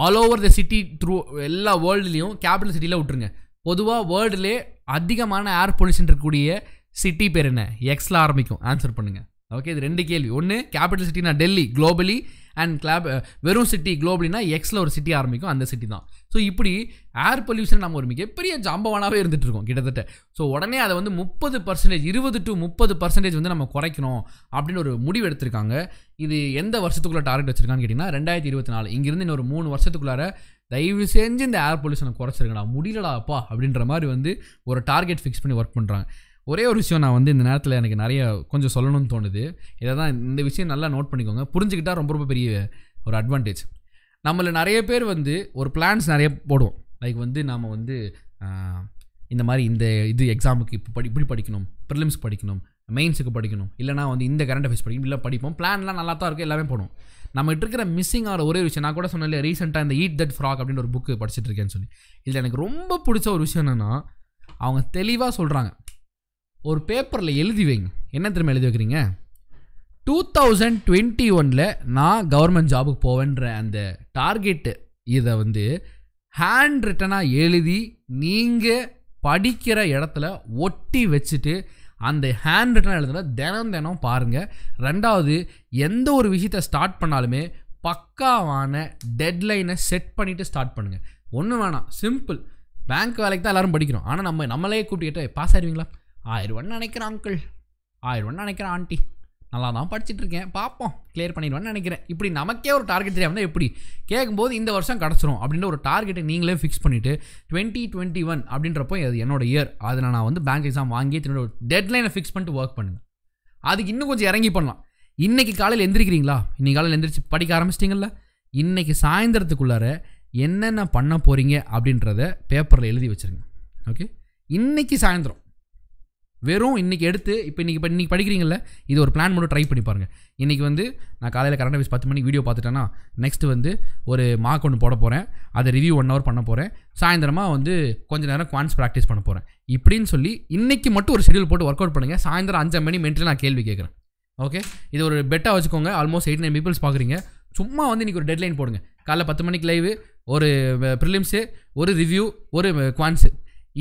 S1: all over the city through எல்லா வேர்ல்டுலேயும் கேபிட்டல் சிட்டியில் விட்டுருங்க பொதுவாக வேர்ல்டுலே அதிகமான ஏர் பொல்யூஷன் இருக்கக்கூடிய சிட்டி பேர் என்ன எக்ஸில் ஆரம்பிக்கும் ஆன்சர் பண்ணுங்கள் ஓகே இது ரெண்டு கேள்வி ஒன்று கேபிட்டல் சிட்டினா டெல்லி குளோபலி அண்ட் கிளாப் uh, வெறும் சிட்டி குளோபலினா எக்ஸில் ஒரு சிட்டி ஆரம்பிக்கும் அந்த சிட்டி தான் ஸோ இப்படி ஏர் பொல்யூஷன் நம்ம ஒரு மிகப்பெரிய ஜாம்பவானாகவே இருந்துகிட்டு இருக்கோம் கிட்டத்தட்ட ஸோ உடனே அதை வந்து முப்பது பர்சன்டேஜ் இருபது டு முப்பது பர்சன்டேஜ் வந்து நம்ம குறைக்கணும் அப்படின்னு ஒரு முடிவு எடுத்திருக்காங்க இது எந்த வருஷத்துக்குள்ளே டார்கெட் வச்சுருக்கான்னு கேட்டிங்கன்னா ரெண்டாயிரத்தி இருபத்தி நாலு இங்கேருந்து இன்னொரு மூணு வருஷத்துக்குள்ளார தயவு செஞ்சு இந்த ஏர் பொல்யூஷனை குறைச்சிருக்கலாம் முடியலடா அப்பா அப்படின்ற மாதிரி வந்து ஒரு டார்கெட் ஃபிக்ஸ் பண்ணி ஒர்க் பண்ணுறாங்க ஒரே ஒரு விஷயம் நான் வந்து இந்த நேரத்தில் எனக்கு நிறைய கொஞ்சம் சொல்லணும்னு தோணுது இதை தான் இந்த விஷயம் நல்லா நோட் பண்ணிக்கோங்க புரிஞ்சுக்கிட்டால் ரொம்ப ரொம்ப பெரிய ஒரு அட்வான்டேஜ் நம்மளில் நிறைய பேர் வந்து ஒரு பிளான்ஸ் நிறைய போடுவோம் லைக் வந்து நாம் வந்து இந்த மாதிரி இந்த இது எக்ஸாமுக்கு இப்போ படி இப்படி படிக்கணும் ப்ரிலிம்ஸ் படிக்கணும் மெயின்ஸுக்கு படிக்கணும் இல்லைனா வந்து இந்த கரண்ட் அஃபேர்ஸ் படிக்கணும் இல்லை படிப்போம் பிளான்லாம் நல்லா தான் இருக்கும் எல்லாமே போடும் நம்ம இருக்கிற மிஸ்ஸிங் ஆகிற ஒரே விஷயம் நான் கூட சொன்னேன் ரீசெண்டாக இந்த ஈட் தட் ஃப்ராக் அப்படின்னு ஒரு புக்கு படிச்சுட்டு இருக்கேன்னு சொல்லி இதில் எனக்கு ரொம்ப பிடிச்ச ஒரு விஷயம் என்னென்னா அவங்க தெளிவாக சொல்கிறாங்க ஒரு பேப்பரில் எழுதி வைங்க என்ன திரும்ப எழுதி வைக்கிறீங்க டூ தௌசண்ட் டுவெண்ட்டி ஒனில் நான் கவர்மெண்ட் ஜாபுக்கு போவேன்ற அந்த டார்கெட்டு இதை வந்து ஹேண்ட் ரிட்டனாக எழுதி நீங்கள் படிக்கிற இடத்துல ஒட்டி வச்சுட்டு அந்த ஹேண்ட் ரிட்டன் எழுதுனா தினம் தினம் பாருங்கள் ரெண்டாவது எந்த ஒரு விஷயத்தை ஸ்டார்ட் பண்ணாலுமே பக்காவான டெட்லைனை செட் பண்ணிவிட்டு ஸ்டார்ட் பண்ணுங்கள் ஒன்றும் வேணாம் சிம்பிள் பேங்க் வேலைக்கு தான் எல்லோரும் படிக்கிறோம் ஆனால் நம்ம நம்மளே கூப்பிட்டு பாஸ் ஆயிடுவீங்களா ஆயிரரூவான்னு நினைக்கிறேன் அங்கிள் ஆயிரரூவான்னு நினைக்கிறேன் ஆண்டி நல்லா தான் படிச்சுட்டு இருக்கேன் பார்ப்போம் கிளியர் பண்ணிடுவேன்னு நினைக்கிறேன் இப்படி நமக்கே ஒரு டார்கெட் தெரியாமல் எப்படி கேட்கும்போது இந்த வருஷம் கிடச்சிரும் அப்படின்ற ஒரு டார்கெட்டை நீங்களே ஃபிக்ஸ் பண்ணிவிட்டு டுவெண்ட்டி டுவெண்ட்டி ஒன் அப்படின்றப்போ அது என்னோட இயர் அதில் நான் வந்து பேங்க் எக்ஸாம் வாங்கி தன்னோட ஒரு டெட்லைனை ஃபிக்ஸ் பண்ணிட்டு ஒர்க் பண்ணுங்கள் அதுக்கு இன்னும் கொஞ்சம் இறங்கி பண்ணலாம் இன்றைக்கி காலையில் எந்திரிக்கிறீங்களா இன்றைக்கி காலையில் எந்திரிச்சு படிக்க ஆரம்பிச்சிட்டிங்களா இன்றைக்கி சாயந்தரத்துக்குள்ளார என்னென்ன பண்ண போகிறீங்க அப்படின்றத பேப்பரில் எழுதி வச்சுருங்க ஓகே இன்றைக்கி சாயந்தரம் வெறும் இன்றைக்கி எடுத்து இப்போ இன்றைக்கி இப்போ இன்றைக்கி படிக்கிறீங்களே இது ஒரு பிளான் மட்டும் ட்ரை பண்ணி பாருங்கள் இன்றைக்கி வந்து நான் காலையில் கரண்ட் ஆஃபீஸ் பத்து மணிக்கு வீடியோ பார்த்துட்டேன்னா நெக்ஸ்ட்டு வந்து ஒரு மார்க் ஒன்று போட போகிறேன் அதை ரிவ்யூ ஒன் ஹவர் பண்ண போகிறேன் சாயந்தரமாக வந்து கொஞ்சம் நேரம் குவான்ஸ் ப்ராக்டிஸ் பண்ண போகிறேன் இப்படின்னு சொல்லி இன்றைக்கி மட்டும் ஒரு ஷெடியூல் போட்டு ஒர்க் அவுட் பண்ணுங்கள் சாயந்தரம் அஞ்சு மணி மென்ட்டு நான் கேள்வி கேட்குறேன் ஓகே இது ஒரு பெட்டாக வச்சுக்கோங்க ஆல்மோஸ்ட் எயிட் நைன் பீப்புள்ஸ் பார்க்குறீங்க சும்மா வந்து இன்றைக்கி ஒரு டெட்லைன் போடுங்க காலைல பத்து மணிக்கு லைவு ஒரு ப்ரிலிம்ஸு ஒரு ரிவ்யூ ஒரு குவான்ஸு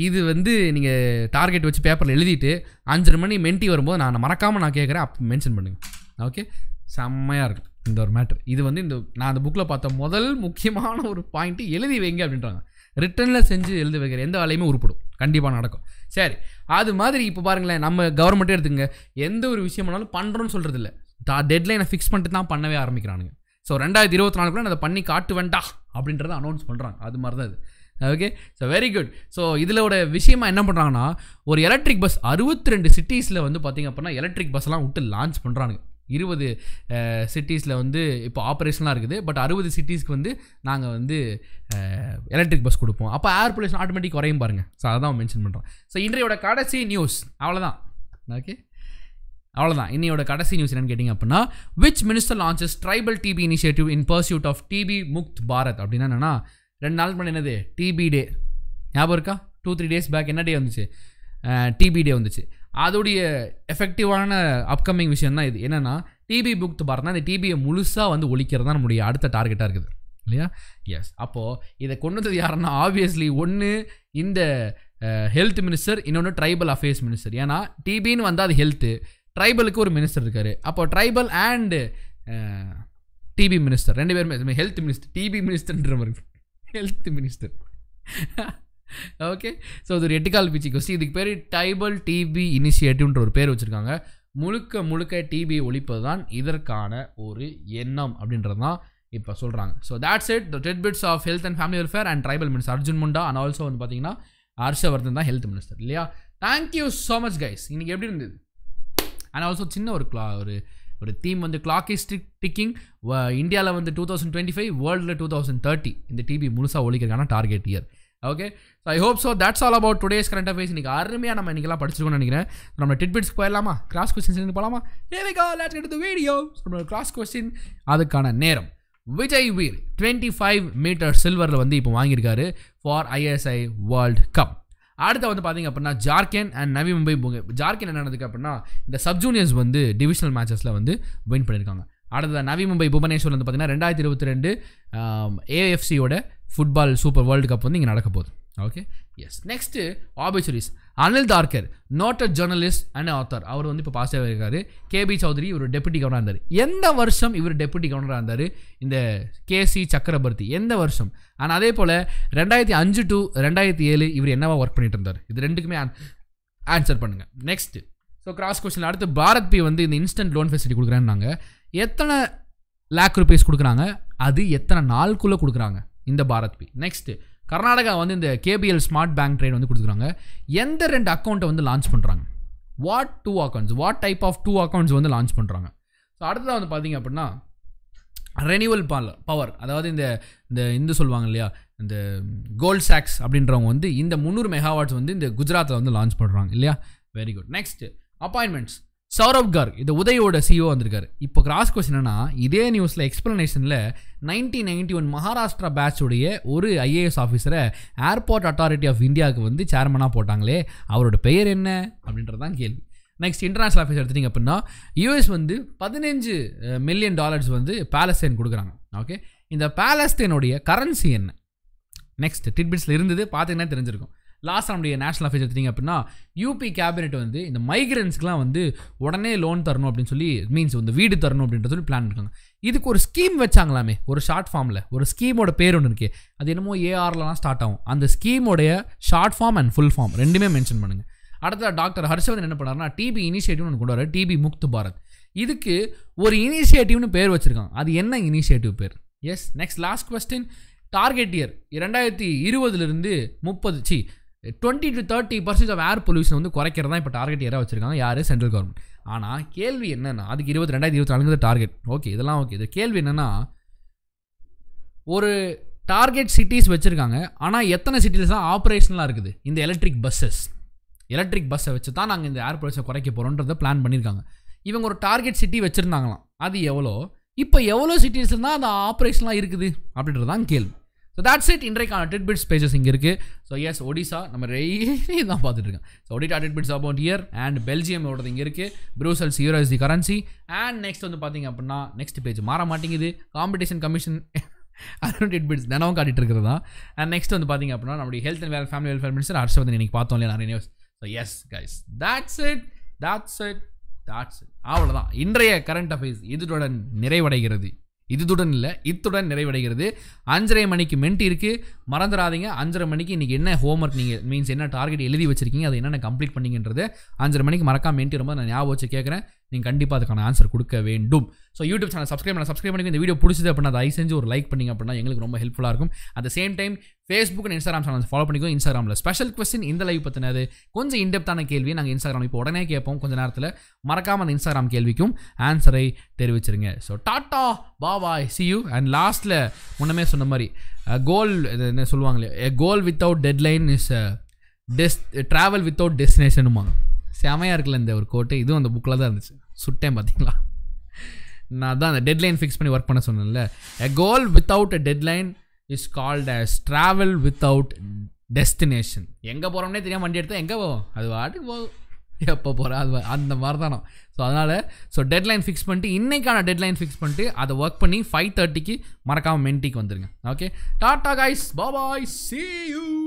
S1: இது வந்து நீங்கள் டார்கெட் வச்சு பேப்பரில் எழுதிட்டு அஞ்சரை மணி மென்ட்டி வரும்போது நான் மறக்காமல் நான் கேட்குறேன் அப்போ மென்ஷன் பண்ணுங்கள் ஓகே செம்மையாக இருக்கும் இந்த ஒரு மேட்ரு இது வந்து இந்த நான் அந்த புக்கில் பார்த்த முதல் முக்கியமான ஒரு பாயிண்ட்டு எழுதி வைங்க அப்படின்றாங்க ரிட்டனில் செஞ்சு எழுதி வைக்கிற எந்த வேலையுமே உருப்படும் கண்டிப்பாக நடக்கும் சரி அது மாதிரி இப்போ பாருங்களேன் நம்ம கவர்மெண்ட்டே எடுத்துங்க எந்த ஒரு விஷயம்னாலும் பண்ணுறோன்னு சொல்கிறது இல்லை டெட்லைனை ஃபிக்ஸ் பண்ணிட்டு தான் பண்ணவே ஆரம்பிக்கிறானுங்க ஸோ ரெண்டாயிரத்தி இருபத்தி நாலு நான் அதை பண்ணி காட்டுவேண்டா அப்படின்றத அனௌன்ஸ் பண்ணுறாங்க அது மாதிரி தான் இது okay so very good so இதில் ஒரு விஷயமா என்ன பண்ணுறாங்கன்னா ஒரு எலக்ட்ரிக் பஸ் அறுபத்தி ரெண்டு சிட்டிஸில் வந்து பார்த்திங்க அப்படின்னா எலக்ட்ரிக் பஸ்லாம் விட்டு லான்ச் பண்ணுறாங்க இருபது சிட்டிஸில் வந்து இப்போ ஆப்ரேஷனாக இருக்குது பட் அறுபது சிட்டிஸ்க்கு வந்து நாங்கள் வந்து எலக்ட்ரிக் பஸ் கொடுப்போம் அப்போ ஏர் பொல்யூஷன் ஆட்டோமேட்டிக் குறையும் பாருங்கள் ஸோ அதை தான் மென்ஷன் பண்ணுறோம் ஸோ இன்றையோட கடைசி நியூஸ் அவ்வளோதான் ஓகே அவ்வளோதான் இன்னையோட கடைசி நியூஸ் என்னென்னு கேட்டிங்க அப்படின்னா which minister launches tribal TB initiative in pursuit of TB Mukt Bharat அப்படின்னா என்னென்னா ரெண்டு நாள் முன்னாடி என்னது டிபி டே ஞாபகம் இருக்கா டூ த்ரீ டேஸ் பேக் என்ன டே வந்துச்சு டிபி டே வந்துச்சு அதோடைய எஃபெக்டிவான அப்கமிங் விஷயம் தான் இது என்னென்னா டிபி புக் பாருன்னா இந்த டிபியை முழுசாக வந்து ஒழிக்கிறது தான் நம்முடைய அடுத்த டார்கெட்டாக இருக்குது இல்லையா எஸ் அப்போது இதை கொண்டு வந்தது யாருன்னா ஆப்வியஸ்லி ஒன்று இந்த ஹெல்த் மினிஸ்டர் இன்னொன்று ட்ரைபல் அஃபேர்ஸ் மினிஸ்டர் ஏன்னா டிபின்னு வந்தால் அது ஹெல்த்து ட்ரைபலுக்கு ஒரு மினிஸ்டர் இருக்கார் அப்போ ட்ரைபல் அண்டு டிபி மினிஸ்டர் ரெண்டு பேருமே ஹெல்த் மினிஸ்டர் டிபி மினிஸ்டர்ன்ற மாதிரி ஹெல்த் மினிஸ்டர் ஓகே ஸோ அது ஒரு எட்டுக்கால் பிச்சி கொஸ்டின் இதுக்கு பேர் டைபல் டிபி இனிஷியேட்டிவ்ன்ற ஒரு பேர் வச்சுருக்காங்க முழுக்க முழுக்க டிபி ஒழிப்பது தான் இதற்கான ஒரு எண்ணம் அப்படின்றது தான் இப்போ சொல்கிறாங்க so that's it the tidbits of health and family welfare and tribal minister Arjun Munda and also வந்து பார்த்தீங்கன்னா ஹர்ஷவர்தன் தான் ஹெல்த் மினிஸ்டர் இல்லையா தேங்க்யூ ஸோ மச் கைஸ் இன்றைக்கி எப்படி இருந்தது அண்ட் ஆல்சோ சின்ன ஒரு கிளா ஒரு ஒரு தீம் வந்து கிளாக் இஸ் டிக்கிங் இந்தியாவில் வந்து டூ தௌசண்ட் டுவெண்ட்டி ஃபைவ் வேர்ல்டில் டூ தௌசண்ட் தேர்ட்டி இந்த டிவி முழுசாக ஒழிக்கிறதுக்கான target year okay so I hope so that's all about today's current affairs இன்றைக்கி அருமையாக நம்ம இன்னைக்கெல்லாம் படிச்சிருக்கோம்னு நினைக்கிறேன் நம்ம பிட்ஸ் போயிடலாமா கிராஸ் கொஸ்டின் போகலாமா ஏவிகா லேட் எடுத்து வீடியோ நம்மளோட கிராஸ் கொஸ்டின் அதுக்கான நேரம் Vijay Veer twenty five meter சில்வரில் வந்து இப்போ வாங்கியிருக்காரு ஃபார் ஐஎஸ்ஐ வேர்ல்டு கப் அடுத்த வந்து பார்த்திங்க அப்படின்னா ஜார்க்கண்ட் அண்ட் நவி மும்பை புங்கே ஜார்க்கண்ட் என்ன நடந்ததுக்கு அப்படின்னா இந்த சப் ஜூனியர்ஸ் வந்து டிவிஷனல் மேட்சஸில் வந்து வின் பண்ணியிருக்காங்க அடுத்த நவி மும்பை புவனேஸ்வர் வந்து பார்த்திங்கன்னா ரெண்டாயிரத்தி இருபத்தி ரெண்டு ஏஎஃப்சியோட ஃபுட்பால் சூப்பர் வேர்ல்டு கப் வந்து இங்கே நடக்க போகுது okay yes next obituaries Anil Dharker noted journalist and author அவர் வந்து இப்போ பாஸ் ஆகிருக்காரு கேபி சௌத்ரி இவர் டெபுட்டி கவர்னராக இருந்தார் எந்த வருஷம் இவர் டெபுட்டி கவர்னராக இருந்தார் இந்த கேசி சக்கரவர்த்தி எந்த வருஷம் ஆனால் அதே போல் ரெண்டாயிரத்தி அஞ்சு டு ரெண்டாயிரத்தி ஏழு இவர் என்னவா ஒர்க் பண்ணிட்டு இருந்தார் இது ரெண்டுக்குமே ஆன்சர் பண்ணுங்கள் நெக்ஸ்ட்டு ஸோ கிராஸ் கொஸ்டின் அடுத்து பாரத் பி வந்து இந்த இன்ஸ்டன்ட் லோன் ஃபெசிலிட்டி கொடுக்குறேன்னாங்க எத்தனை லேக் ருபீஸ் கொடுக்குறாங்க அது எத்தனை நாளுக்குள்ளே கொடுக்குறாங்க இந்த பாரத் பி நெக்ஸ்ட்டு கர்நாடகா வந்து இந்த கேபிஎல் ஸ்மார்ட் பேங்க் ட்ரேட் வந்து கொடுத்துருக்காங்க எந்த ரெண்டு அக்கௌண்ட்டை வந்து லான்ச் பண்ணுறாங்க what two accounts what type of two accounts வந்து லான்ச் பண்ணுறாங்க ஸோ அடுத்ததாக வந்து பார்த்தீங்க அப்படின்னா ரெனியூவல் பால் பவர் அதாவது இந்த இந்த இந்து சொல்லுவாங்க இல்லையா இந்த கோல்ட் சாக்ஸ் அப்படின்றவங்க வந்து இந்த முந்நூறு மெகாவாட்ஸ் வந்து இந்த குஜராத்தில் வந்து லான்ச் பண்ணுறாங்க இல்லையா very good next appointments Saurav Garg இந்த உதயோட சிஓ e வந்திருக்காரு இப்போ கிராஸ் கொஸ்டின் என்னன்னா இதே நியூஸில் எக்ஸ்பிளனேஷனில் நைன்டீன் நைன்டி ஒன் மகாராஷ்டிரா பேட்சுடைய ஒரு ஐஏஎஸ் ஆஃபீஸரை ஏர்போர்ட் அத்தாரிட்டி ஆஃப் இந்தியாவுக்கு வந்து சேர்மனாக போட்டாங்களே அவரோட பெயர் என்ன அப்படின்றது தான் கேள்வி நெக்ஸ்ட் இன்டர்நேஷனல் ஆஃபீஸ் எடுத்துகிட்டிங்க அப்படின்னா யூஎஸ் வந்து பதினஞ்சு மில்லியன் டாலர்ஸ் வந்து பேலஸ்டைன் கொடுக்குறாங்க ஓகே இந்த பேலஸ்டைனுடைய கரன்சி என்ன நெக்ஸ்ட் டிட்பிட்ஸில் இருந்தது பார்த்தீங்கன்னா தெரிஞ்சிருக்கும் லாஸ்ட் நம்முடைய நேஷனல் அஃபேர்ஸ் எடுத்தீங்க அப்படின்னா யூபி கேபினெட் வந்து இந்த மைக்ரன்ஸ்க்குலாம் வந்து உடனே லோன் தரணும் அப்படின்னு சொல்லி மீன்ஸ் வந்து வீடு தரணும் அப்படின்ற சொல்லி பிளான் இருக்காங்க இதுக்கு ஒரு ஸ்கீம் வச்சாங்களாமே ஒரு ஷார்ட் ஃபார்மில் ஒரு ஸ்கீமோட பேர் ஒன்று இருக்கே அது என்னமோ ஏஆர்லலாம் ஸ்டார்ட் ஆகும் அந்த ஸ்கீமோடைய short form and full form ரெண்டுமே மென்ஷன் பண்ணுங்கள் அடுத்த டாக்டர் ஹர்ஷவர்தன் என்ன பண்ணார்னா டிபி இனிஷியேட்டிவ்னு ஒன்று கொண்டு வர டிபி முக்து பாரத் இதுக்கு ஒரு இனிஷியேட்டிவ்னு பேர் வச்சுருக்காங்க அது என்ன இனிஷியேட்டிவ் பேர் yes next last question target year இரண்டாயிரத்தி இருபதுலேருந்து முப்பது சி twenty to thirty percent of air pollution வந்து குறைக்கிறது தான் இப்போ டார்கெட் யாராக வச்சிருக்காங்க யார் சென்ட்ரல் கவர்மெண்ட் ஆனால் கேள்வி என்னென்னா அதுக்கு இருபது ரெண்டாயிரத்தி இருபத்தி நாலுங்கிறது டார்கெட் ஓகே இதெல்லாம் ஓகே இது கேள்வி என்னென்னா ஒரு டார்கெட் சிட்டிஸ் வச்சுருக்காங்க ஆனால் எத்தனை சிட்டிஸ் தான் ஆப்ரேஷனலாக இருக்குது இந்த எலக்ட்ரிக் பஸ்ஸஸ் எலக்ட்ரிக் பஸ்ஸை வச்சு தான் நாங்கள் இந்த ஏர் பொல்யூஷன் குறைக்க போகிறோன்றதை பிளான் பண்ணியிருக்காங்க இவங்க ஒரு டார்கெட் சிட்டி வச்சுருந்தாங்களாம் அது எவ்வளோ இப்போ எவ்வளோ சிட்டிஸ் தான் அந்த ஆப்ரேஷன்லாம் இருக்குது அப்படின்றது தான் கேள்வி ஸோ தட்ஸ் இட் இன்றைக்கான டிட் பிட்ஸ் பேஜஸ் இங்கே இருக்குது ஸோ எஸ் ஒடிசா நம்ம ரெய்லி தான் பார்த்துட்ருக்கேன் ஸோ ஒடிடா tidbits about year and பெல்ஜியமோடது இங்கே இருக்குது Brussels euro is the currency and next வந்து பார்த்தீங்க அப்படின்னா நெக்ஸ்ட் பேஜ் மாற மாட்டேங்குது காம்படிஷன் கமிஷன் அதோட டிட் பிட்ஸ் தினமும் காட்டிட்டு இருக்கிறது தான் அண்ட் நெக்ஸ்ட் வந்து பார்த்தீங்க அப்படின்னா நம்மளுடைய health and well family welfare minister வந்து இன்றைக்கி பார்த்தோம் இல்லையா நிறைய news so yes guys that's it that's it that's it அவ்வளோதான் இன்றைய கரண்ட் அஃபேர்ஸ் இதுடன் நிறைவடைகிறது இதுதுடன் இல்லை இத்துடன் நிறைவடைகிறது அஞ்சரை மணிக்கு மென்ட் இருக்குது மறந்துடாதீங்க அஞ்சரை மணிக்கு இன்றைக்கி என்ன ஹோம் ஒர்க் நீங்கள் மீன்ஸ் என்ன டார்கெட் எழுதி வச்சிருக்கீங்க அதை என்னென்ன கம்ப்ளீட் பண்ணிங்கன்றது அஞ்சரை மணிக்கு மறக்காம மென்ட் ரொம்ப நான் ஞாபகம் வச்சு கேட்குறேன் நீங்கள் கண்டிப்பாக அதுக்கான ஆன்சர் கொடுக்க வேண்டும் ஸோ யூடியூப் சேனல் சப்ஸ்கிரைப் பண்ண சப்ஸ்கிரைப் பண்ணி இந்த வீடியோ பிடிச்சது அப்படின்னா அதை செஞ்சு ஒரு லைக் பண்ணிங்க அப்படின்னா எங்களுக்கு ரொம்ப ஹெல்ப்ஃபுல்லாக இருக்கும் at same time Facebook and Instagram channel follow பண்ணிக்கோ இன்ஸ்டாகிராமில் ஸ்பெஷல் கொஸ்டின் இந்த லைவ் பற்றினது கொஞ்சம் இன்டெப்த்தான கேள்வி நாங்கள் இன்ஸ்டாகிராம் இப்போ உடனே கேட்போம் கொஞ்சம் நேரத்தில் மறக்காமல் அந்த இன்ஸ்டாகிராம் கேள்விக்கும் ஆன்சரை தெரிவிச்சிருங்க ஸோ டாட்டா பாபாய் சி யூ அண்ட் லாஸ்ட்டில் முன்னமே சொன்ன மாதிரி கோல் என்ன சொல்லுவாங்களே கோல் வித்தவுட் டெட்லைன் இஸ் டெஸ் ட்ராவல் வித்தவுட் டெஸ்டினேஷனுமாங்க செமையாக இருக்குல்ல இந்த ஒரு கோட்டு இதுவும் அந்த புக்கில் தான் இருந்துச்சு சுட்டேன் பார்த்தீங்களா நான் தான் அந்த டெட்லைன் ஃபிக்ஸ் பண்ணி ஒர்க் பண்ண சொன்னேன்ல a goal without a deadline is called as travel without destination எங்கே போகிறோம்னே தெரியாமல் வண்டி எடுத்தால் எங்கே போவோம் அது வாட்டுக்கு போகும் எப்போ போகிறேன் அது அந்த மாதிரி தானோ ஸோ அதனால் ஸோ டெட்லைன் ஃபிக்ஸ் பண்ணிட்டு இன்றைக்கான டெட்லைன் ஃபிக்ஸ் பண்ணிட்டு அதை ஒர்க் பண்ணி ஃபைவ் தேர்ட்டிக்கு மறக்காமல் மென்ட்டிக்கு வந்துடுங்க ஓகே டாட்டா கைஸ் பாபாய் சி யூ